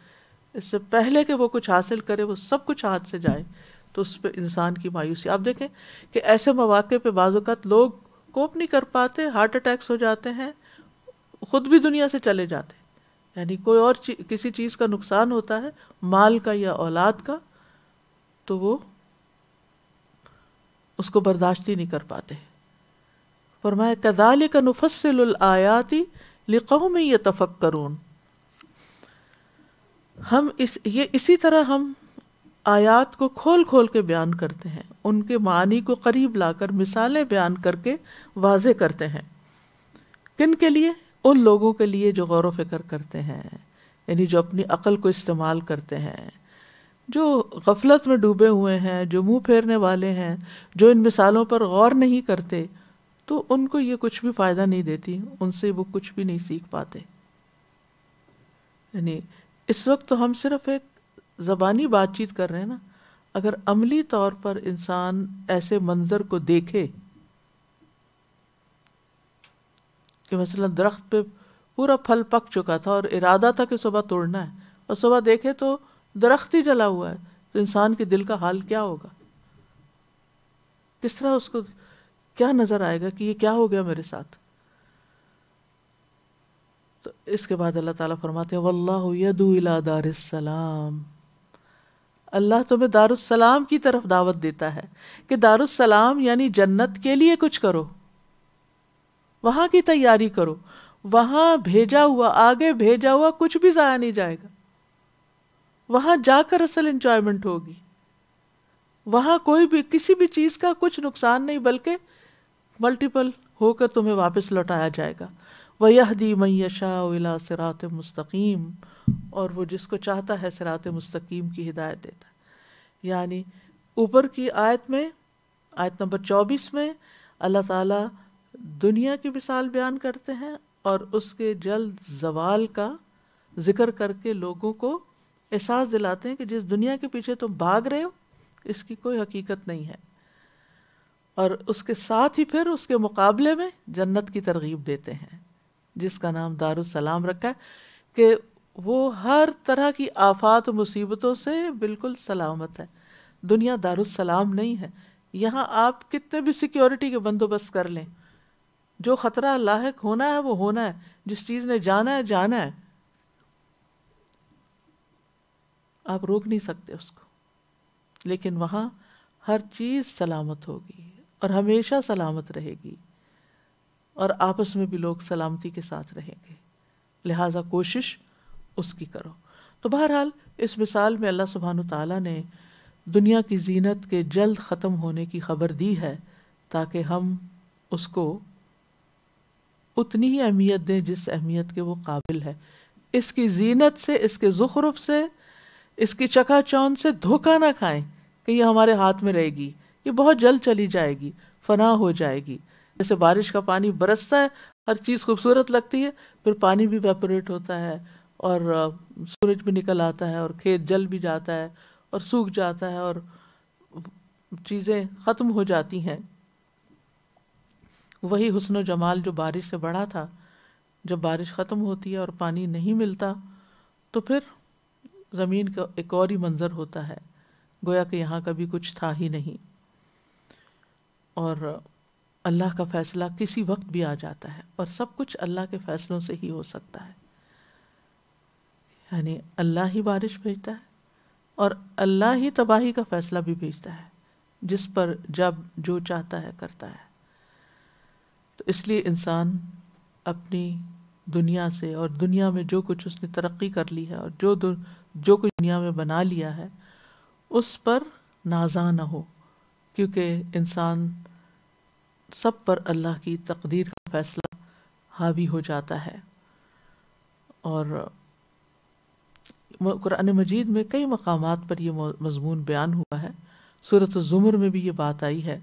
इससे पहले कि वो कुछ हासिल करे वो सब कुछ हाथ से जाए तो उस पर इंसान की मायूसी आप देखें कि ऐसे मौाक़े पर बाज़त लोग कोप नहीं कर पाते हार्ट अटैक्स हो जाते हैं ख़ुद भी दुनिया से चले जाते यानी कोई और ची, किसी चीज़ का नुकसान होता है माल का या औलाद का तो वो उसको बर्दाश्त ही नहीं कर पाते मैं कदाल का नुफसल आयाती लिखों में ये तफक करून हम इस ये इसी तरह हम आयात को खोल खोल के बयान करते हैं उनके मानी को करीब लाकर मिसालें बयान करके वाजे करते हैं किन के लिए उन लोगों के लिए जो गौर फिक्र करते हैं यानी जो अपनी अकल को इस्तेमाल करते हैं जो गफलत में डूबे हुए हैं जो मुंह फेरने वाले हैं जो इन मिसालों पर गौर नहीं करते तो उनको ये कुछ भी फ़ायदा नहीं देती उनसे वो कुछ भी नहीं सीख पाते यानी इस वक्त तो हम सिर्फ एक ज़बानी बातचीत कर रहे हैं ना अगर अमली तौर पर इंसान ऐसे मंज़र को देखे कि मसलन दरख्त पे पूरा फल पक चुका था और इरादा था कि सुबह तोड़ना है और सुबह देखे तो दरख्त ही जला हुआ है तो इंसान के दिल का हाल क्या होगा किस तरह उसको क्या नज़र आएगा कि ये क्या हो गया मेरे साथ तो इसके बाद अल्लाह ताला फरमाते हैं वल्लाह यदू इला दार सलाम अल्लाह तुम्हें दारुसलाम की तरफ दावत देता है कि दारुसलाम यानी जन्नत के लिए कुछ करो वहां की तैयारी करो वहां भेजा हुआ आगे भेजा हुआ कुछ भी ज़ाया नहीं जाएगा वहां जाकर असल इंजॉयमेंट होगी वहां कोई भी किसी भी चीज़ का कुछ नुकसान नहीं बल्कि मल्टीपल होकर तुम्हें वापस लौटाया जाएगा व दी मैशा उला सरात मस्तकीम और वो जिसको चाहता है सरात मस्तकीम की हिदायत देता है यानी ऊपर की आयत में आयत नंबर चौबीस में अल्लाह ताला दुनिया की मिसाल बयान करते हैं और उसके जल्द जवाल का जिक्र करके लोगों को एहसास दिलाते हैं कि जिस दुनिया के पीछे तुम भाग रहे हो इसकी कोई हकीकत नहीं है और उसके साथ ही फिर उसके मुकाबले में जन्नत की तरगीब देते हैं जिसका नाम दारुसलाम रखा है कि वो हर तरह की आफात मुसीबतों से बिल्कुल सलामत है दुनिया दारुसलाम नहीं है यहाँ आप कितने भी सिक्योरिटी के बंदोबस्त कर लें जो ख़तरा लाक होना है वो होना है जिस चीज़ ने जाना है जाना है आप रोक नहीं सकते उसको लेकिन वहाँ हर चीज़ सलामत होगी और हमेशा सलामत रहेगी और आपस में भी लोग सलामती के साथ रहेंगे लिहाजा कोशिश उसकी करो तो बहरहाल इस मिसाल में अल्लाह सुबहान तला ने दुनिया की जीनत के जल्द ख़त्म होने की खबर दी है ताकि हम उसको उतनी ही अहमियत दें जिस अहमियत के वो काबिल है इसकी जीनत से इसके जुखरुफ से इसकी चकाचौन से धोखा ना खाएं कि ये हमारे हाथ में रहेगी ये बहुत जल्द चली जाएगी फना हो जाएगी जैसे बारिश का पानी बरसता है हर चीज़ खूबसूरत लगती है फिर पानी भी वेपोरेट होता है और सूरज भी निकल आता है और खेत जल भी जाता है और सूख जाता है और चीज़ें ख़त्म हो जाती हैं वही हुसन जमाल जो बारिश से बढ़ा था जब बारिश ख़त्म होती है और पानी नहीं मिलता तो फिर ज़मीन का एक और ही मंज़र होता है गोया कि यहाँ कभी कुछ था ही नहीं और अल्लाह का फ़ैसला किसी वक्त भी आ जाता है और सब कुछ अल्लाह के फ़ैसलों से ही हो सकता है यानी अल्लाह ही बारिश भेजता है और अल्लाह ही तबाही का फ़ैसला भी भेजता है जिस पर जब जो चाहता है करता है तो इसलिए इंसान अपनी दुनिया से और दुनिया में जो कुछ उसने तरक्की कर ली है और जो जो कुछ दुनिया में बना लिया है उस पर नाजा ना हो क्योंकि इंसान सब पर अल्लाह की तकदीर का फैसला हावी हो जाता है और कुरान मजीद में कई मकाम पर यह मजमून बयान हुआ है सूरत ज़ुमर में भी ये बात आई है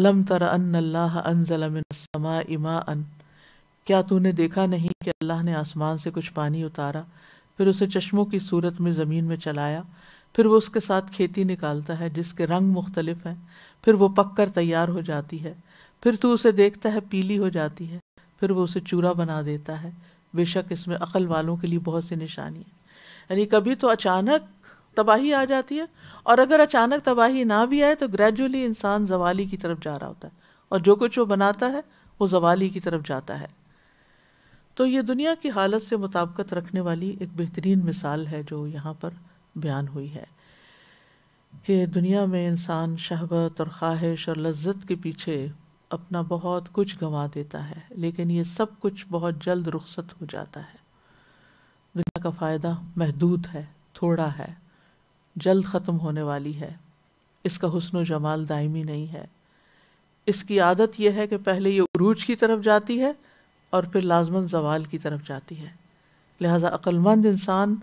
अलम तर अनजलमा अन क्या तूने देखा नहीं कि अल्लाह ने आसमान से कुछ पानी उतारा फिर उसे चश्मों की सूरत में ज़मीन में चलाया फिर वो उसके साथ खेती निकालता है जिसके रंग मुख्तलिफ हैं फिर वो पक कर तैयार हो जाती है फिर तू उसे देखता है पीली हो जाती है फिर वो उसे चूरा बना देता है बेशक इसमें अकल वालों के लिए बहुत सी निशानी है यानी कभी तो अचानक तबाही आ जाती है और अगर अचानक तबाही ना भी आए तो ग्रेजुअली इंसान जवाली की तरफ जा रहा होता है और जो कुछ वो बनाता है वो जवाली की तरफ जाता है तो ये दुनिया की हालत से मुताबकत रखने वाली एक बेहतरीन मिसाल है जो यहाँ पर बयान हुई है कि दुनिया में इंसान शहबत और ख्वाहिश और लज्जत के पीछे अपना बहुत कुछ गंवा देता है लेकिन ये सब कुछ बहुत जल्द रुखसत हो जाता है दुनिया का फ़ायदा महदूद है थोड़ा है जल्द ख़त्म होने वाली है इसका हसन जमाल दायमी नहीं है इसकी आदत यह है कि पहले ये उरूज की तरफ जाती है और फिर लाजमन जवाल की तरफ जाती है लिहाजा अक्लमंद इंसान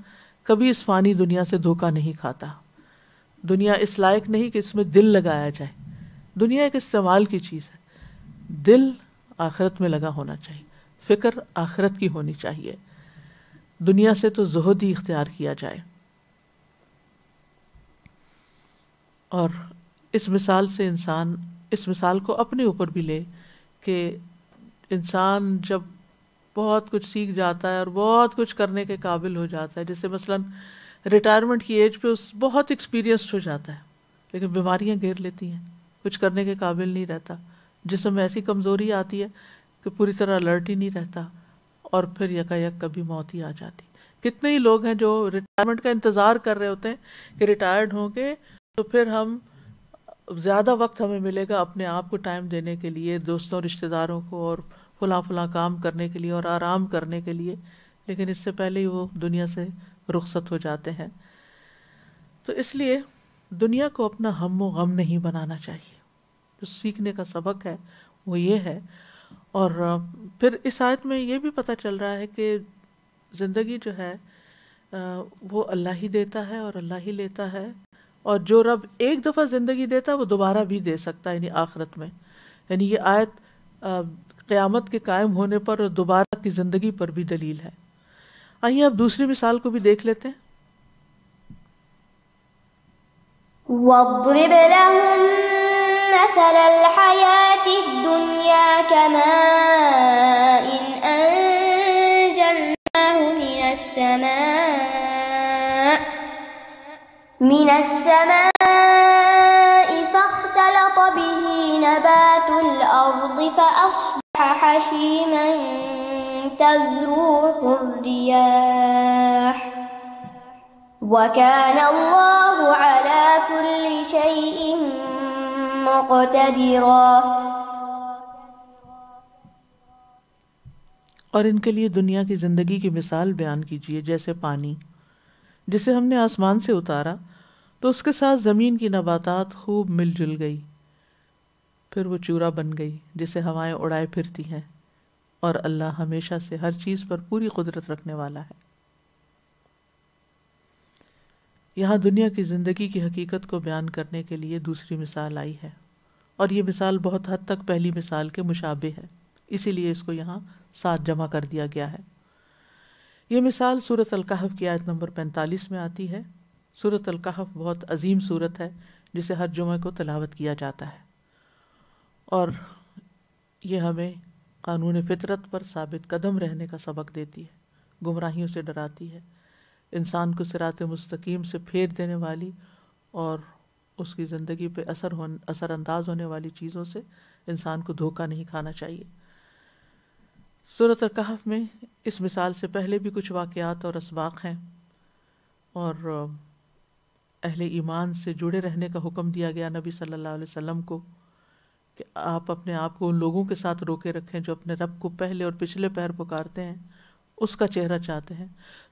कभी इस फ़ानी दुनिया से धोखा नहीं खाता दुनिया इस लायक नहीं कि इसमें दिल लगाया जाए दुनिया एक इस्तेमाल की चीज़ है दिल आखरत में लगा होना चाहिए फ़िक्र आखिरत की होनी चाहिए दुनिया से तो जहद ही इख्तियार किया जाए और इस मिसाल से इंसान इस मिसाल को अपने ऊपर भी ले कि इंसान जब बहुत कुछ सीख जाता है और बहुत कुछ करने के काबिल हो जाता है जैसे मसलन रिटायरमेंट की एज पे उस बहुत एक्सपीरियंस्ड हो जाता है लेकिन बीमारियां घेर लेती हैं कुछ करने के काबिल नहीं रहता जिसमें ऐसी कमज़ोरी आती है कि पूरी तरह अलर्ट ही नहीं रहता और फिर यकायक कभी मौत ही आ जाती कितने ही लोग हैं जो रिटायरमेंट का इंतज़ार कर रहे होते हैं कि रिटायर्ड होंगे तो फिर हम ज़्यादा वक्त हमें मिलेगा अपने आप को टाइम देने के लिए दोस्तों रिश्तेदारों को और फुला फुला काम करने के लिए और आराम करने के लिए लेकिन इससे पहले ही वो दुनिया से रुखसत हो जाते हैं तो इसलिए दुनिया को अपना हम गम नहीं बनाना चाहिए जो सीखने का सबक है वो ये है और फिर इस आयत में ये भी पता चल रहा है कि ज़िंदगी जो है वो अल्लाह ही देता है और अल्लाह ही लेता है और जो रब एक दफ़ा ज़िंदगी देता है वो दोबारा भी दे सकता है यानी आखरत में यानी ये आयत क़यामत के कायम होने पर और दोबारा की ज़िंदगी पर भी दलील है آئیے آپ دوسری مثال کو بھی دیکھ لیتے ہیں
واضرب لهم مثل الحياة الدنيا كماء أنزلناه من السماء من السماء فاختلط به نبات الأرض فأصبح حشيما تذروح الرياح وكان الله على كل شيء مقتدرا
और इनके लिए दुनिया की ज़िंदगी की मिसाल बयान कीजिए जैसे पानी जिसे हमने आसमान से उतारा तो उसके साथ ज़मीन की नबातात खूब मिलजुल गई फिर वो चूरा बन गई जिसे हवाएं उड़ाए फिरती हैं और अल्लाह हमेशा से हर चीज़ पर पूरी कुदरत रखने वाला है यहाँ दुनिया की ज़िंदगी की हकीकत को बयान करने के लिए दूसरी मिसाल आई है और ये मिसाल बहुत हद तक पहली मिसाल के मुशाबे है इसीलिए इसको यहाँ साथ जमा कर दिया गया है ये मिसाल सूरत अलकहफ़ की आयत नंबर 45 में आती है सूरत अलकहफ़ बहुत अजीम सूरत है जिसे हर जुमे को तलावत किया जाता है और ये हमें कानून फितरत पर साबित कदम रहने का सबक देती है गुमराहियों से डराती है इंसान को सिरात मुस्तकीम से फेर देने वाली और उसकी ज़िंदगी पे असर हो असरअंदाज होने वाली चीज़ों से इंसान को धोखा नहीं खाना चाहिए सूरत कहफ में इस मिसाल से पहले भी कुछ वाक़ात और इसबाक हैं और अहले ईमान से जुड़े रहने का हुक्म दिया गया नबी सल्लल्लाहु अलैहि वसल्लम को कि आप अपने आप को उन लोगों के साथ रोके रखें जो अपने रब को पहले और पिछले पैर पुकारते हैं उसका चेहरा चाहते हैं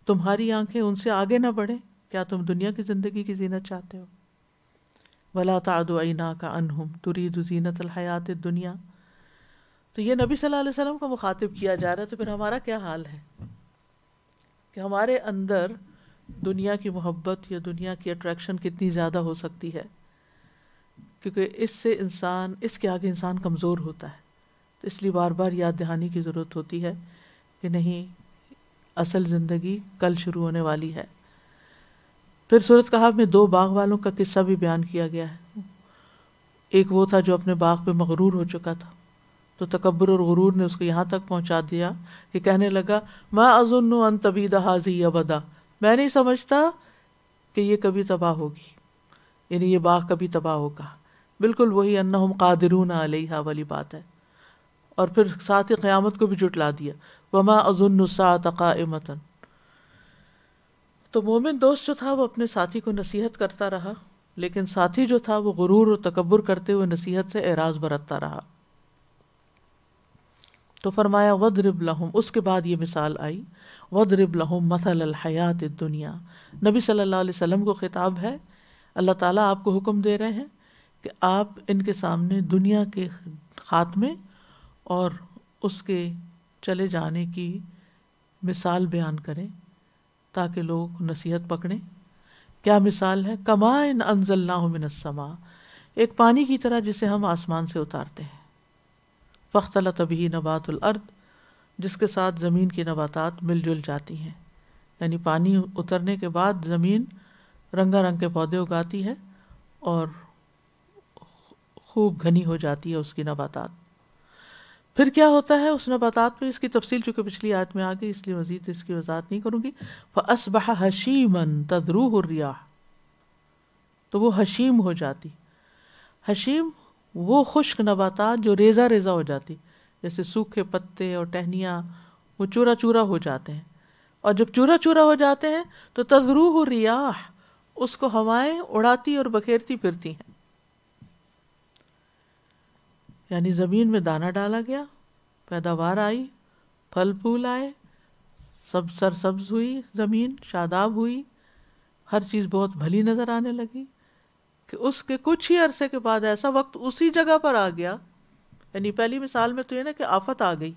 तुम्हारी आंखें उनसे आगे ना बढ़ें क्या तुम दुनिया की ज़िंदगी की जीनत चाहते हो वला तादना का अनहुम तुरीद जीनत हयात दुनिया तो ये नबी सल्लल्लाहु अलैहि वसल्लम को मुखातिब किया जा रहा है तो फिर हमारा क्या हाल है कि हमारे अंदर दुनिया की मोहब्बत या दुनिया की अट्रैक्शन कितनी ज़्यादा हो सकती है क्योंकि इससे इंसान इसके आगे इंसान कमज़ोर होता है तो इसलिए बार बार याद दहानी की ज़रूरत होती है कि नहीं असल ज़िंदगी कल शुरू होने वाली है फिर सूरत कहा में दो बाग वालों का किस्सा भी बयान किया गया है एक वो था जो अपने बाग पे मगरूर हो चुका था तो तकबर और गुरूर ने उसको यहाँ तक पहुँचा दिया कि कहने लगा मैं अजुन अन तबीदा हाजी अबदा मैं नहीं समझता कि ये कभी तबाह होगी यानी ये बाग कभी तबाह होगा बिल्कुल वही अन्ना कादरून आलिहा वाली बात है और फिर साथ ही क़्यामत को भी जुटला दिया वमा मतन तो मोमिन दोस्त जो था वो अपने साथी को नसीहत करता रहा लेकिन साथी जो था वो गुरूर और तकबर करते हुए नसीहत से एराज बरतता रहा तो फरमाया वदरिब लहम उसके बाद ये मिसाल आई वदरिब लहम मसल हयात दुनिया नबी सल्लल्लाहु अलैहि वसल्लम को ख़िताब है अल्लाह ताला आपको हुक्म दे रहे हैं कि आप इनके सामने दुनिया के खात्मे और उसके चले जाने की मिसाल बयान करें ताकि लोग नसीहत पकड़ें क्या मिसाल है कमा इन ना मिनसमा एक पानी की तरह जिसे हम आसमान से उतारते हैं फ़ख्तला तभी नबातुलर्द जिसके साथ ज़मीन की नबातात मिलजुल जाती हैं यानी पानी उतरने के बाद ज़मीन रंगा रंग के पौधे उगाती है और खूब घनी हो जाती है उसकी नबातात फिर क्या होता है उस नबातात में इसकी तफसील चूंकि पिछली आयत में आ गई इसलिए मजीद इसकी वजात नहीं करूँगी फसबह हशीमन तदरूह रिया तो वो हशीम हो जाती हशीम वो खुश्क नबातात जो रेजा रेजा हो जाती जैसे सूखे पत्ते और टहनियाँ वो चूरा चूरा हो जाते हैं और जब चूरा चूरा हो जाते हैं तो तजरूह रियाह उसको हवाएं उड़ाती और बखेरती फिरती हैं यानी ज़मीन में दाना डाला गया पैदावार आई फल फूल आए सब सरसब्ज हुई ज़मीन शादाब हुई हर चीज़ बहुत भली नज़र आने लगी कि उसके कुछ ही अरसे के बाद ऐसा वक्त उसी जगह पर आ गया यानी पहली मिसाल में तो ये ना कि आफत आ गई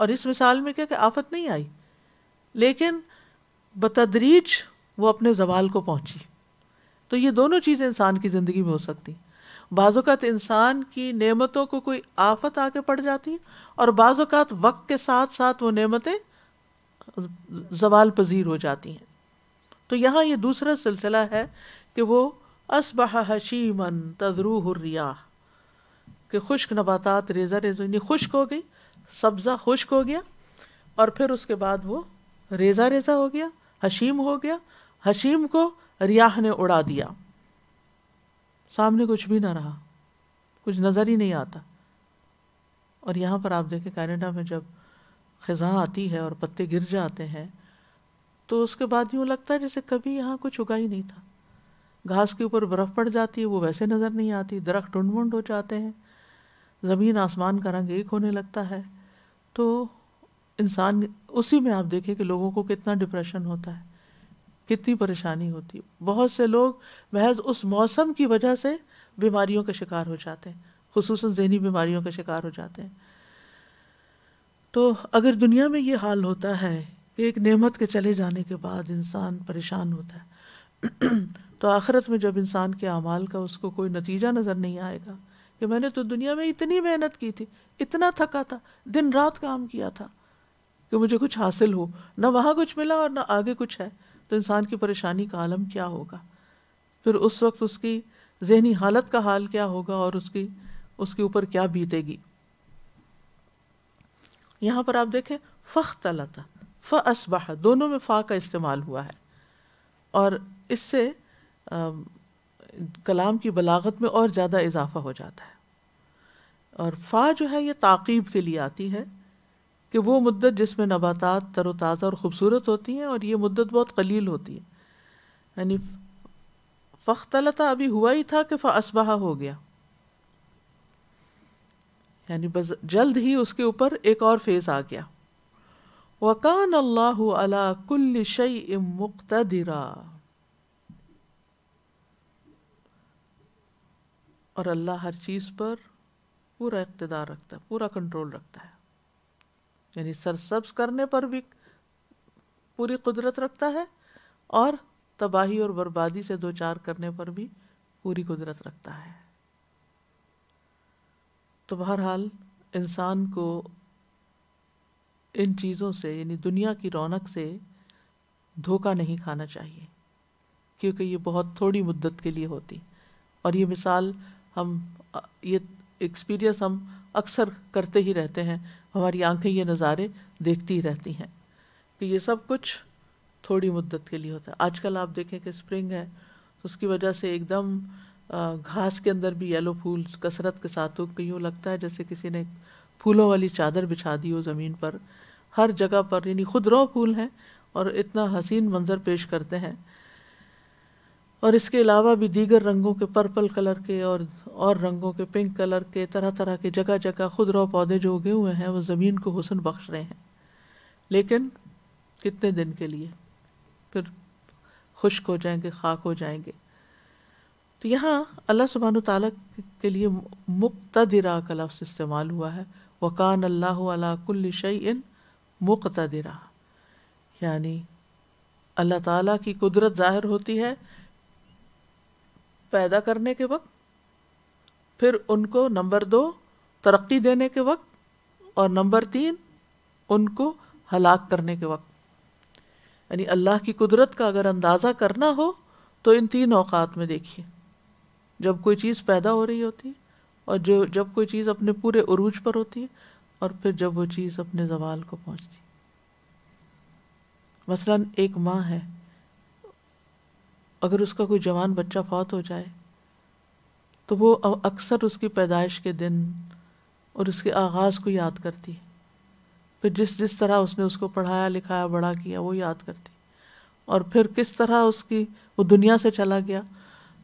और इस मिसाल में क्या कि आफत नहीं आई लेकिन बतदरीज वो अपने जवाल को पहुंची तो ये दोनों चीज़ें इंसान की ज़िंदगी में हो सकती बाज़ात इंसान की नेमतों को कोई आफत आके पड़ जाती है और बाज़ात वक्त के साथ साथ वो नेमतें जवाल पजीर हो जाती हैं तो यहाँ ये दूसरा सिलसिला है कि वो असबह हशीमन तजरूहरिया कि खुश्क नबातात रेजा रेजा यानी खुश्क हो गई सब्ज़ा खुश्क हो गया और फिर उसके बाद वो रेजा रेजा हो गया हशीम हो गया हशीम को रियाह ने उड़ा दिया सामने कुछ भी ना रहा कुछ नज़र ही नहीं आता और यहाँ पर आप देखें कैनेडा में जब ख़ज़ा आती है और पत्ते गिर जाते हैं तो उसके बाद यूँ लगता है जैसे कभी यहाँ कुछ उगा ही नहीं था घास के ऊपर बर्फ़ पड़ जाती है वो वैसे नज़र नहीं आती दरख्त टुंड हो जाते हैं ज़मीन आसमान का रंग एक होने लगता है तो इंसान उसी में आप देखें कि लोगों को कितना डिप्रेशन होता है कितनी परेशानी होती है बहुत से लोग महज उस मौसम की वजह से बीमारियों का शिकार हो जाते हैं खसूस जहनी बीमारियों का शिकार हो जाते हैं तो अगर दुनिया में ये हाल होता है कि एक नेमत के चले जाने के बाद इंसान परेशान होता है (clears throat) तो आखिरत में जब इंसान के अमाल का उसको कोई नतीजा नज़र नहीं आएगा कि मैंने तो दुनिया में इतनी मेहनत की थी इतना थका था दिन रात काम किया था कि मुझे कुछ हासिल हो ना वहाँ कुछ मिला और ना आगे कुछ है तो इंसान की परेशानी का आलम क्या होगा फिर उस वक्त उसकी जहनी हालत का हाल क्या होगा और उसकी उसके ऊपर क्या बीतेगी यहाँ पर आप देखें फ़ख तलता फ असबाह दोनों में फ़ा का इस्तेमाल हुआ है और इससे कलाम की बलागत में और ज़्यादा इजाफा हो जाता है और फ़ा जो है ये ताकीब के लिए आती है कि वो मुद्दत जिसमें नबाता तरोताज़ा और ख़ूबसूरत होती हैं और ये मुद्दत बहुत कलील होती है यानी फ़ख्तलता अभी हुआ ही था कि फ़सबहा हो गया यानी बस जल्द ही उसके ऊपर एक और फेज़ आ गया वकान अल्लाह अला कुल शई मुख्तरा और अल्लाह हर चीज़ पर पूरा इकतदार रखता है पूरा कंट्रोल रखता है यानी सरसब्ज करने पर भी पूरी कुदरत रखता है और तबाही और बर्बादी से दो चार करने पर भी पूरी कुदरत रखता है तो बहरहाल इंसान को इन चीज़ों से यानी दुनिया की रौनक से धोखा नहीं खाना चाहिए क्योंकि ये बहुत थोड़ी मुद्दत के लिए होती और ये मिसाल हम ये एक्सपीरियंस हम अक्सर करते ही रहते हैं हमारी आंखें ये नज़ारे देखती ही रहती हैं कि ये सब कुछ थोड़ी मुद्दत के लिए होता है आजकल आप देखें कि स्प्रिंग है तो उसकी वजह से एकदम घास के अंदर भी येलो फूल कसरत के साथ हो कि यूँ लगता है जैसे किसी ने फूलों वाली चादर बिछा दी हो ज़मीन पर हर जगह पर यानी खुद रो फूल हैं और इतना हसीन मंज़र पेश करते हैं और इसके अलावा भी दीगर रंगों के पर्पल कलर के और और रंगों के पिंक कलर के तरह तरह के जगह जगह खुद रौ पौधे जो उगे हुए हैं वो ज़मीन को हुसन बख्श रहे हैं लेकिन कितने दिन के लिए फिर खुश्क हो जाएंगे खाक हो जाएंगे तो यहाँ अल्लाह सुबहान तला के लिए मुक्तदिरा का लफ्स इस्तेमाल हुआ है वकान अल्लाह अलाकुल्ल शन मुक्तदिरा यानी अल्लाह ताला की कुदरत ज़ाहिर होती है पैदा करने के वक्त फिर उनको नंबर दो तरक्की देने के वक्त और नंबर तीन उनको हलाक करने के वक्त यानी अल्लाह की कुदरत का अगर अंदाज़ा करना हो तो इन तीन अवकात में देखिए जब कोई चीज़ पैदा हो रही होती है और जो जब कोई चीज़ अपने पूरे अरूज पर होती है और फिर जब वो चीज़ अपने जवाल को पहुंचती मसलन एक माँ है अगर उसका कोई जवान बच्चा फौत हो जाए तो वो अक्सर उसकी पैदाइश के दिन और उसके आगाज़ को याद करती है फिर जिस जिस तरह उसने उसको पढ़ाया लिखाया बड़ा किया वो याद करती और फिर किस तरह उसकी वो दुनिया से चला गया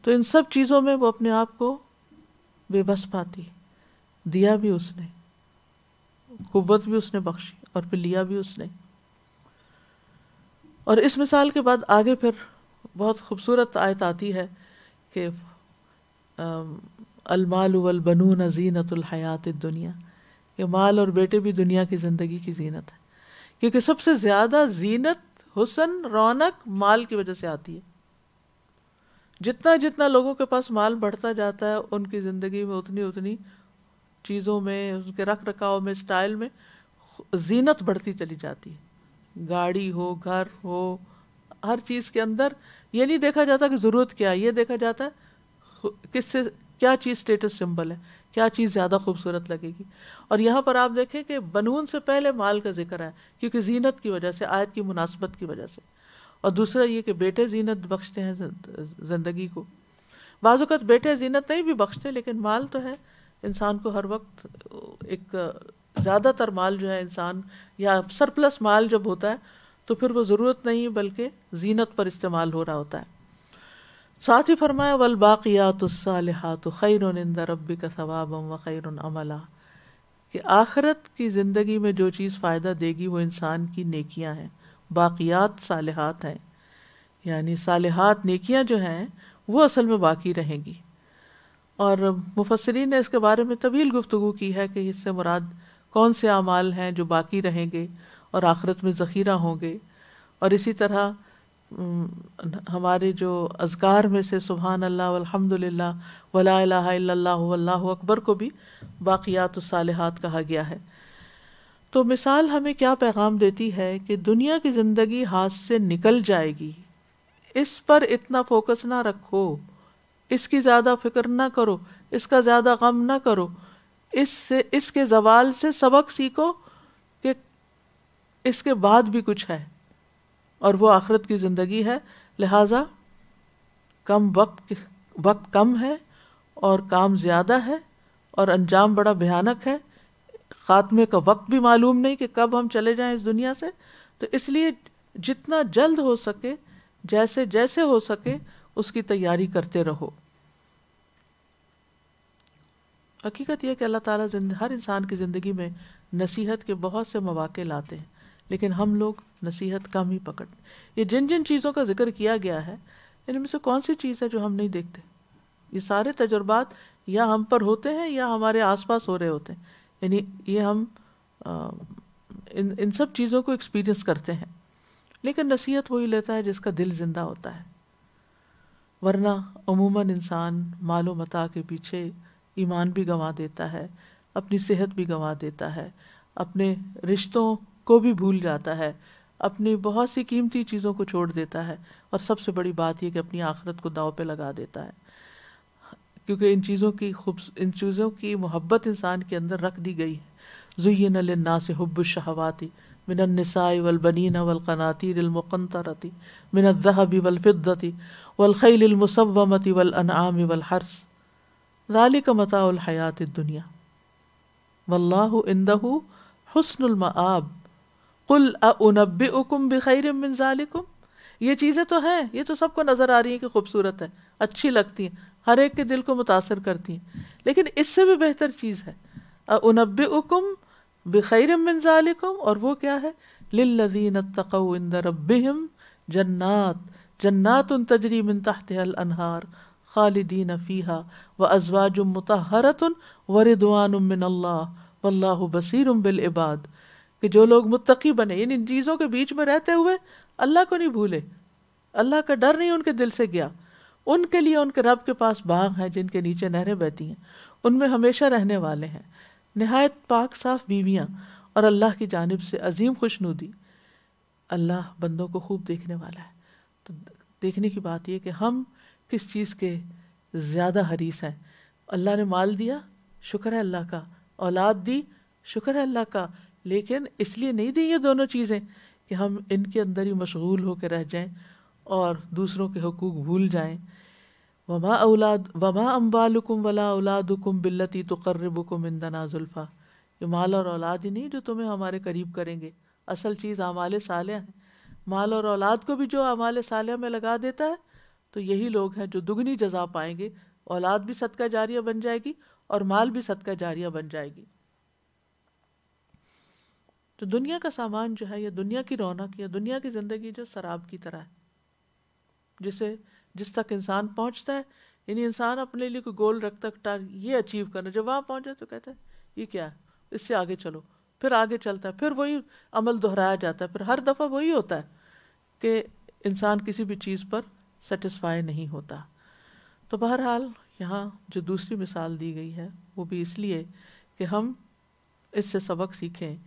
तो इन सब चीज़ों में वो अपने आप को बेबस पाती दिया भी उसने कुत भी उसने बख्शी और फिर लिया भी उसने और इस मिसाल के बाद आगे फिर बहुत खूबसूरत आयत आती है कि अलमाल वलबनून जीनतलहयात दुनिया कि माल और बेटे भी दुनिया की ज़िंदगी की जीनत है क्योंकि सबसे ज़्यादा जीनत हुसन रौनक माल की वजह से आती है जितना जितना लोगों के पास माल बढ़ता जाता है उनकी ज़िंदगी में उतनी उतनी चीज़ों में उनके रख रखाव में स्टाइल में जीनत बढ़ती चली जाती है गाड़ी हो घर हो हर चीज़ के अंदर ये नहीं देखा जाता कि ज़रूरत क्या है ये देखा जाता है किससे क्या चीज़ स्टेटस सिंबल है क्या चीज़ ज़्यादा खूबसूरत लगेगी और यहाँ पर आप देखें कि बनून से पहले माल का जिक्र है क्योंकि जीनत की वजह से आयत की मुनासबत की वजह से और दूसरा ये कि बेटे जीनत बख्शते हैं ज़िंदगी को बाज़त बेटे जीनत नहीं भी बख्शते लेकिन माल तो है इंसान को हर वक्त एक ज़्यादातर माल जो है इंसान या सरप्लस माल जब होता है तो फिर वो ज़रूरत नहीं बल्कि जीनत पर इस्तेमाल हो रहा होता है साथ ही फरमाया वल बाक़ियात खैर रबी का सवाबम व खैर अमला कि आखरत की ज़िंदगी में जो चीज़ फ़ायदा देगी वो इंसान की नेकियां हैं बाक़ियात सालहात हैं यानी सालहात नेकियां जो हैं वो असल में बाकी रहेंगी और मुफसरीन ने इसके बारे में तवील गुफ्तु की है कि इससे मुराद कौन से अमाल हैं जो बाकी रहेंगे और आखरत में ज़ख़ीरा होंगे और इसी तरह हमारे जो अजगार में से सुबहान अल्लाह अलहमदिल्ला वला अल्लाह अकबर को भी बाक़ियात सालेहात कहा गया है तो मिसाल हमें क्या पैगाम देती है कि दुनिया की ज़िंदगी हाथ से निकल जाएगी इस पर इतना फोकस ना रखो इसकी ज़्यादा फिक्र ना करो इसका ज़्यादा गम ना करो इससे इसके जवाल से सबक सीखो इसके बाद भी कुछ है और वो आखरत की ज़िंदगी है लिहाजा कम वक्त वक्त कम है और काम ज़्यादा है और अंजाम बड़ा भयानक है ख़ात्मे का वक्त भी मालूम नहीं कि कब हम चले जाएं इस दुनिया से तो इसलिए जितना जल्द हो सके जैसे जैसे हो सके उसकी तैयारी करते रहो हकीकत यह कि अल्लाह ताला हर इंसान की ज़िंदगी में नसीहत के बहुत से मौाक़े लाते हैं लेकिन हम लोग नसीहत कम ही पकड़ ये जिन जिन चीज़ों का जिक्र किया गया है इनमें से कौन सी चीज़ है जो हम नहीं देखते ये सारे तजुर्बात या हम पर होते हैं या हमारे आसपास हो रहे होते हैं यानी ये हम आ, इन इन सब चीज़ों को एक्सपीरियंस करते हैं लेकिन नसीहत वही लेता है जिसका दिल जिंदा होता है वरना अमूमन इंसान मालो मता के पीछे ईमान भी गंवा देता है अपनी सेहत भी गंवा देता है अपने रिश्तों को भी भूल जाता है अपनी बहुत सी कीमती चीज़ों को छोड़ देता है और सबसे बड़ी बात यह कि अपनी आखरत को दाव पे लगा देता है क्योंकि इन चीज़ों की खूब इन चीज़ों की मोहब्बत इंसान के अंदर रख दी गई है जुयन लन्ना से हब्ब शहवाती मिनसाई वलबनीन वलकनातिरमक़नतरती मिनदहबी वलफ़िद्दती वलखैलमसवमती वलअनाम वलहर्स राली का मताउल हयात दुनिया इंदहु इंदहू हसनमआब कुल अनब उकुम बिखैर मिनजालिकुम ये चीज़ें तो हैं ये तो सबको नज़र आ रही हैं कि खूबसूरत है अच्छी लगती हैं हर एक के दिल को मुतासर करती हैं लेकिन इससे भी बेहतर चीज़ है अनब उकुम बिखैर मिनजालिकुम और वो क्या है लिल्लदीन तकव इंद रब्बिहिम जन्नात जन्नात उन तजरी मिन तहत अनहार खालिदीन फ़ीहा व अजवाज मतहरत व रिदवान मिन अल्लाह वल्लाह बिल इबाद कि जो लोग मुत्तकी बने इन इन चीज़ों के बीच में रहते हुए अल्लाह को नहीं भूले अल्लाह का डर नहीं उनके दिल से गया उनके लिए उनके रब के पास बाग हैं जिनके नीचे नहरें बहती हैं उनमें हमेशा रहने वाले हैं नहायत पाक साफ बीवियाँ और अल्लाह की जानब से अजीम खुशनुदी अल्लाह बंदों को खूब देखने वाला है तो देखने की बात यह कि हम किस चीज़ के ज़्यादा हरीस हैं अल्लाह ने माल दिया शुक्र है अल्लाह का औलाद दी शुक्र है अल्लाह का लेकिन इसलिए नहीं दी ये दोनों चीज़ें कि हम इनके अंदर ही मशगूल होकर रह जाएं और दूसरों के हकूक़ भूल जाएं वमा औलाद वमा अम्बालकुम वला औलादकुम बिल्लती तुकर्रबुकुम इंदना जुल्फ़ा ये माल और औलाद ही नहीं जो तुम्हें हमारे करीब करेंगे असल चीज़ आमाल साल है माल और औलाद को भी जो आमाल साल में लगा देता है तो यही लोग हैं जो दुगनी जजा पाएंगे औलाद भी सदका जारिया बन जाएगी और माल भी सदका जारिया बन जाएगी तो दुनिया का सामान जो है या दुनिया की रौनक या दुनिया की ज़िंदगी जो शराब की तरह है जिसे जिस तक इंसान पहुंचता है यानी इंसान अपने लिए कोई गोल रखता टार ये अचीव करना जब वहाँ पहुँचे तो कहता है ये क्या है इससे आगे चलो फिर आगे चलता है फिर वही अमल दोहराया जाता है फिर हर दफ़ा वही होता है कि इंसान किसी भी चीज़ पर सेटिस्फाई नहीं होता तो बहरहाल यहाँ जो दूसरी मिसाल दी गई है वो भी इसलिए कि हम इससे सबक सीखें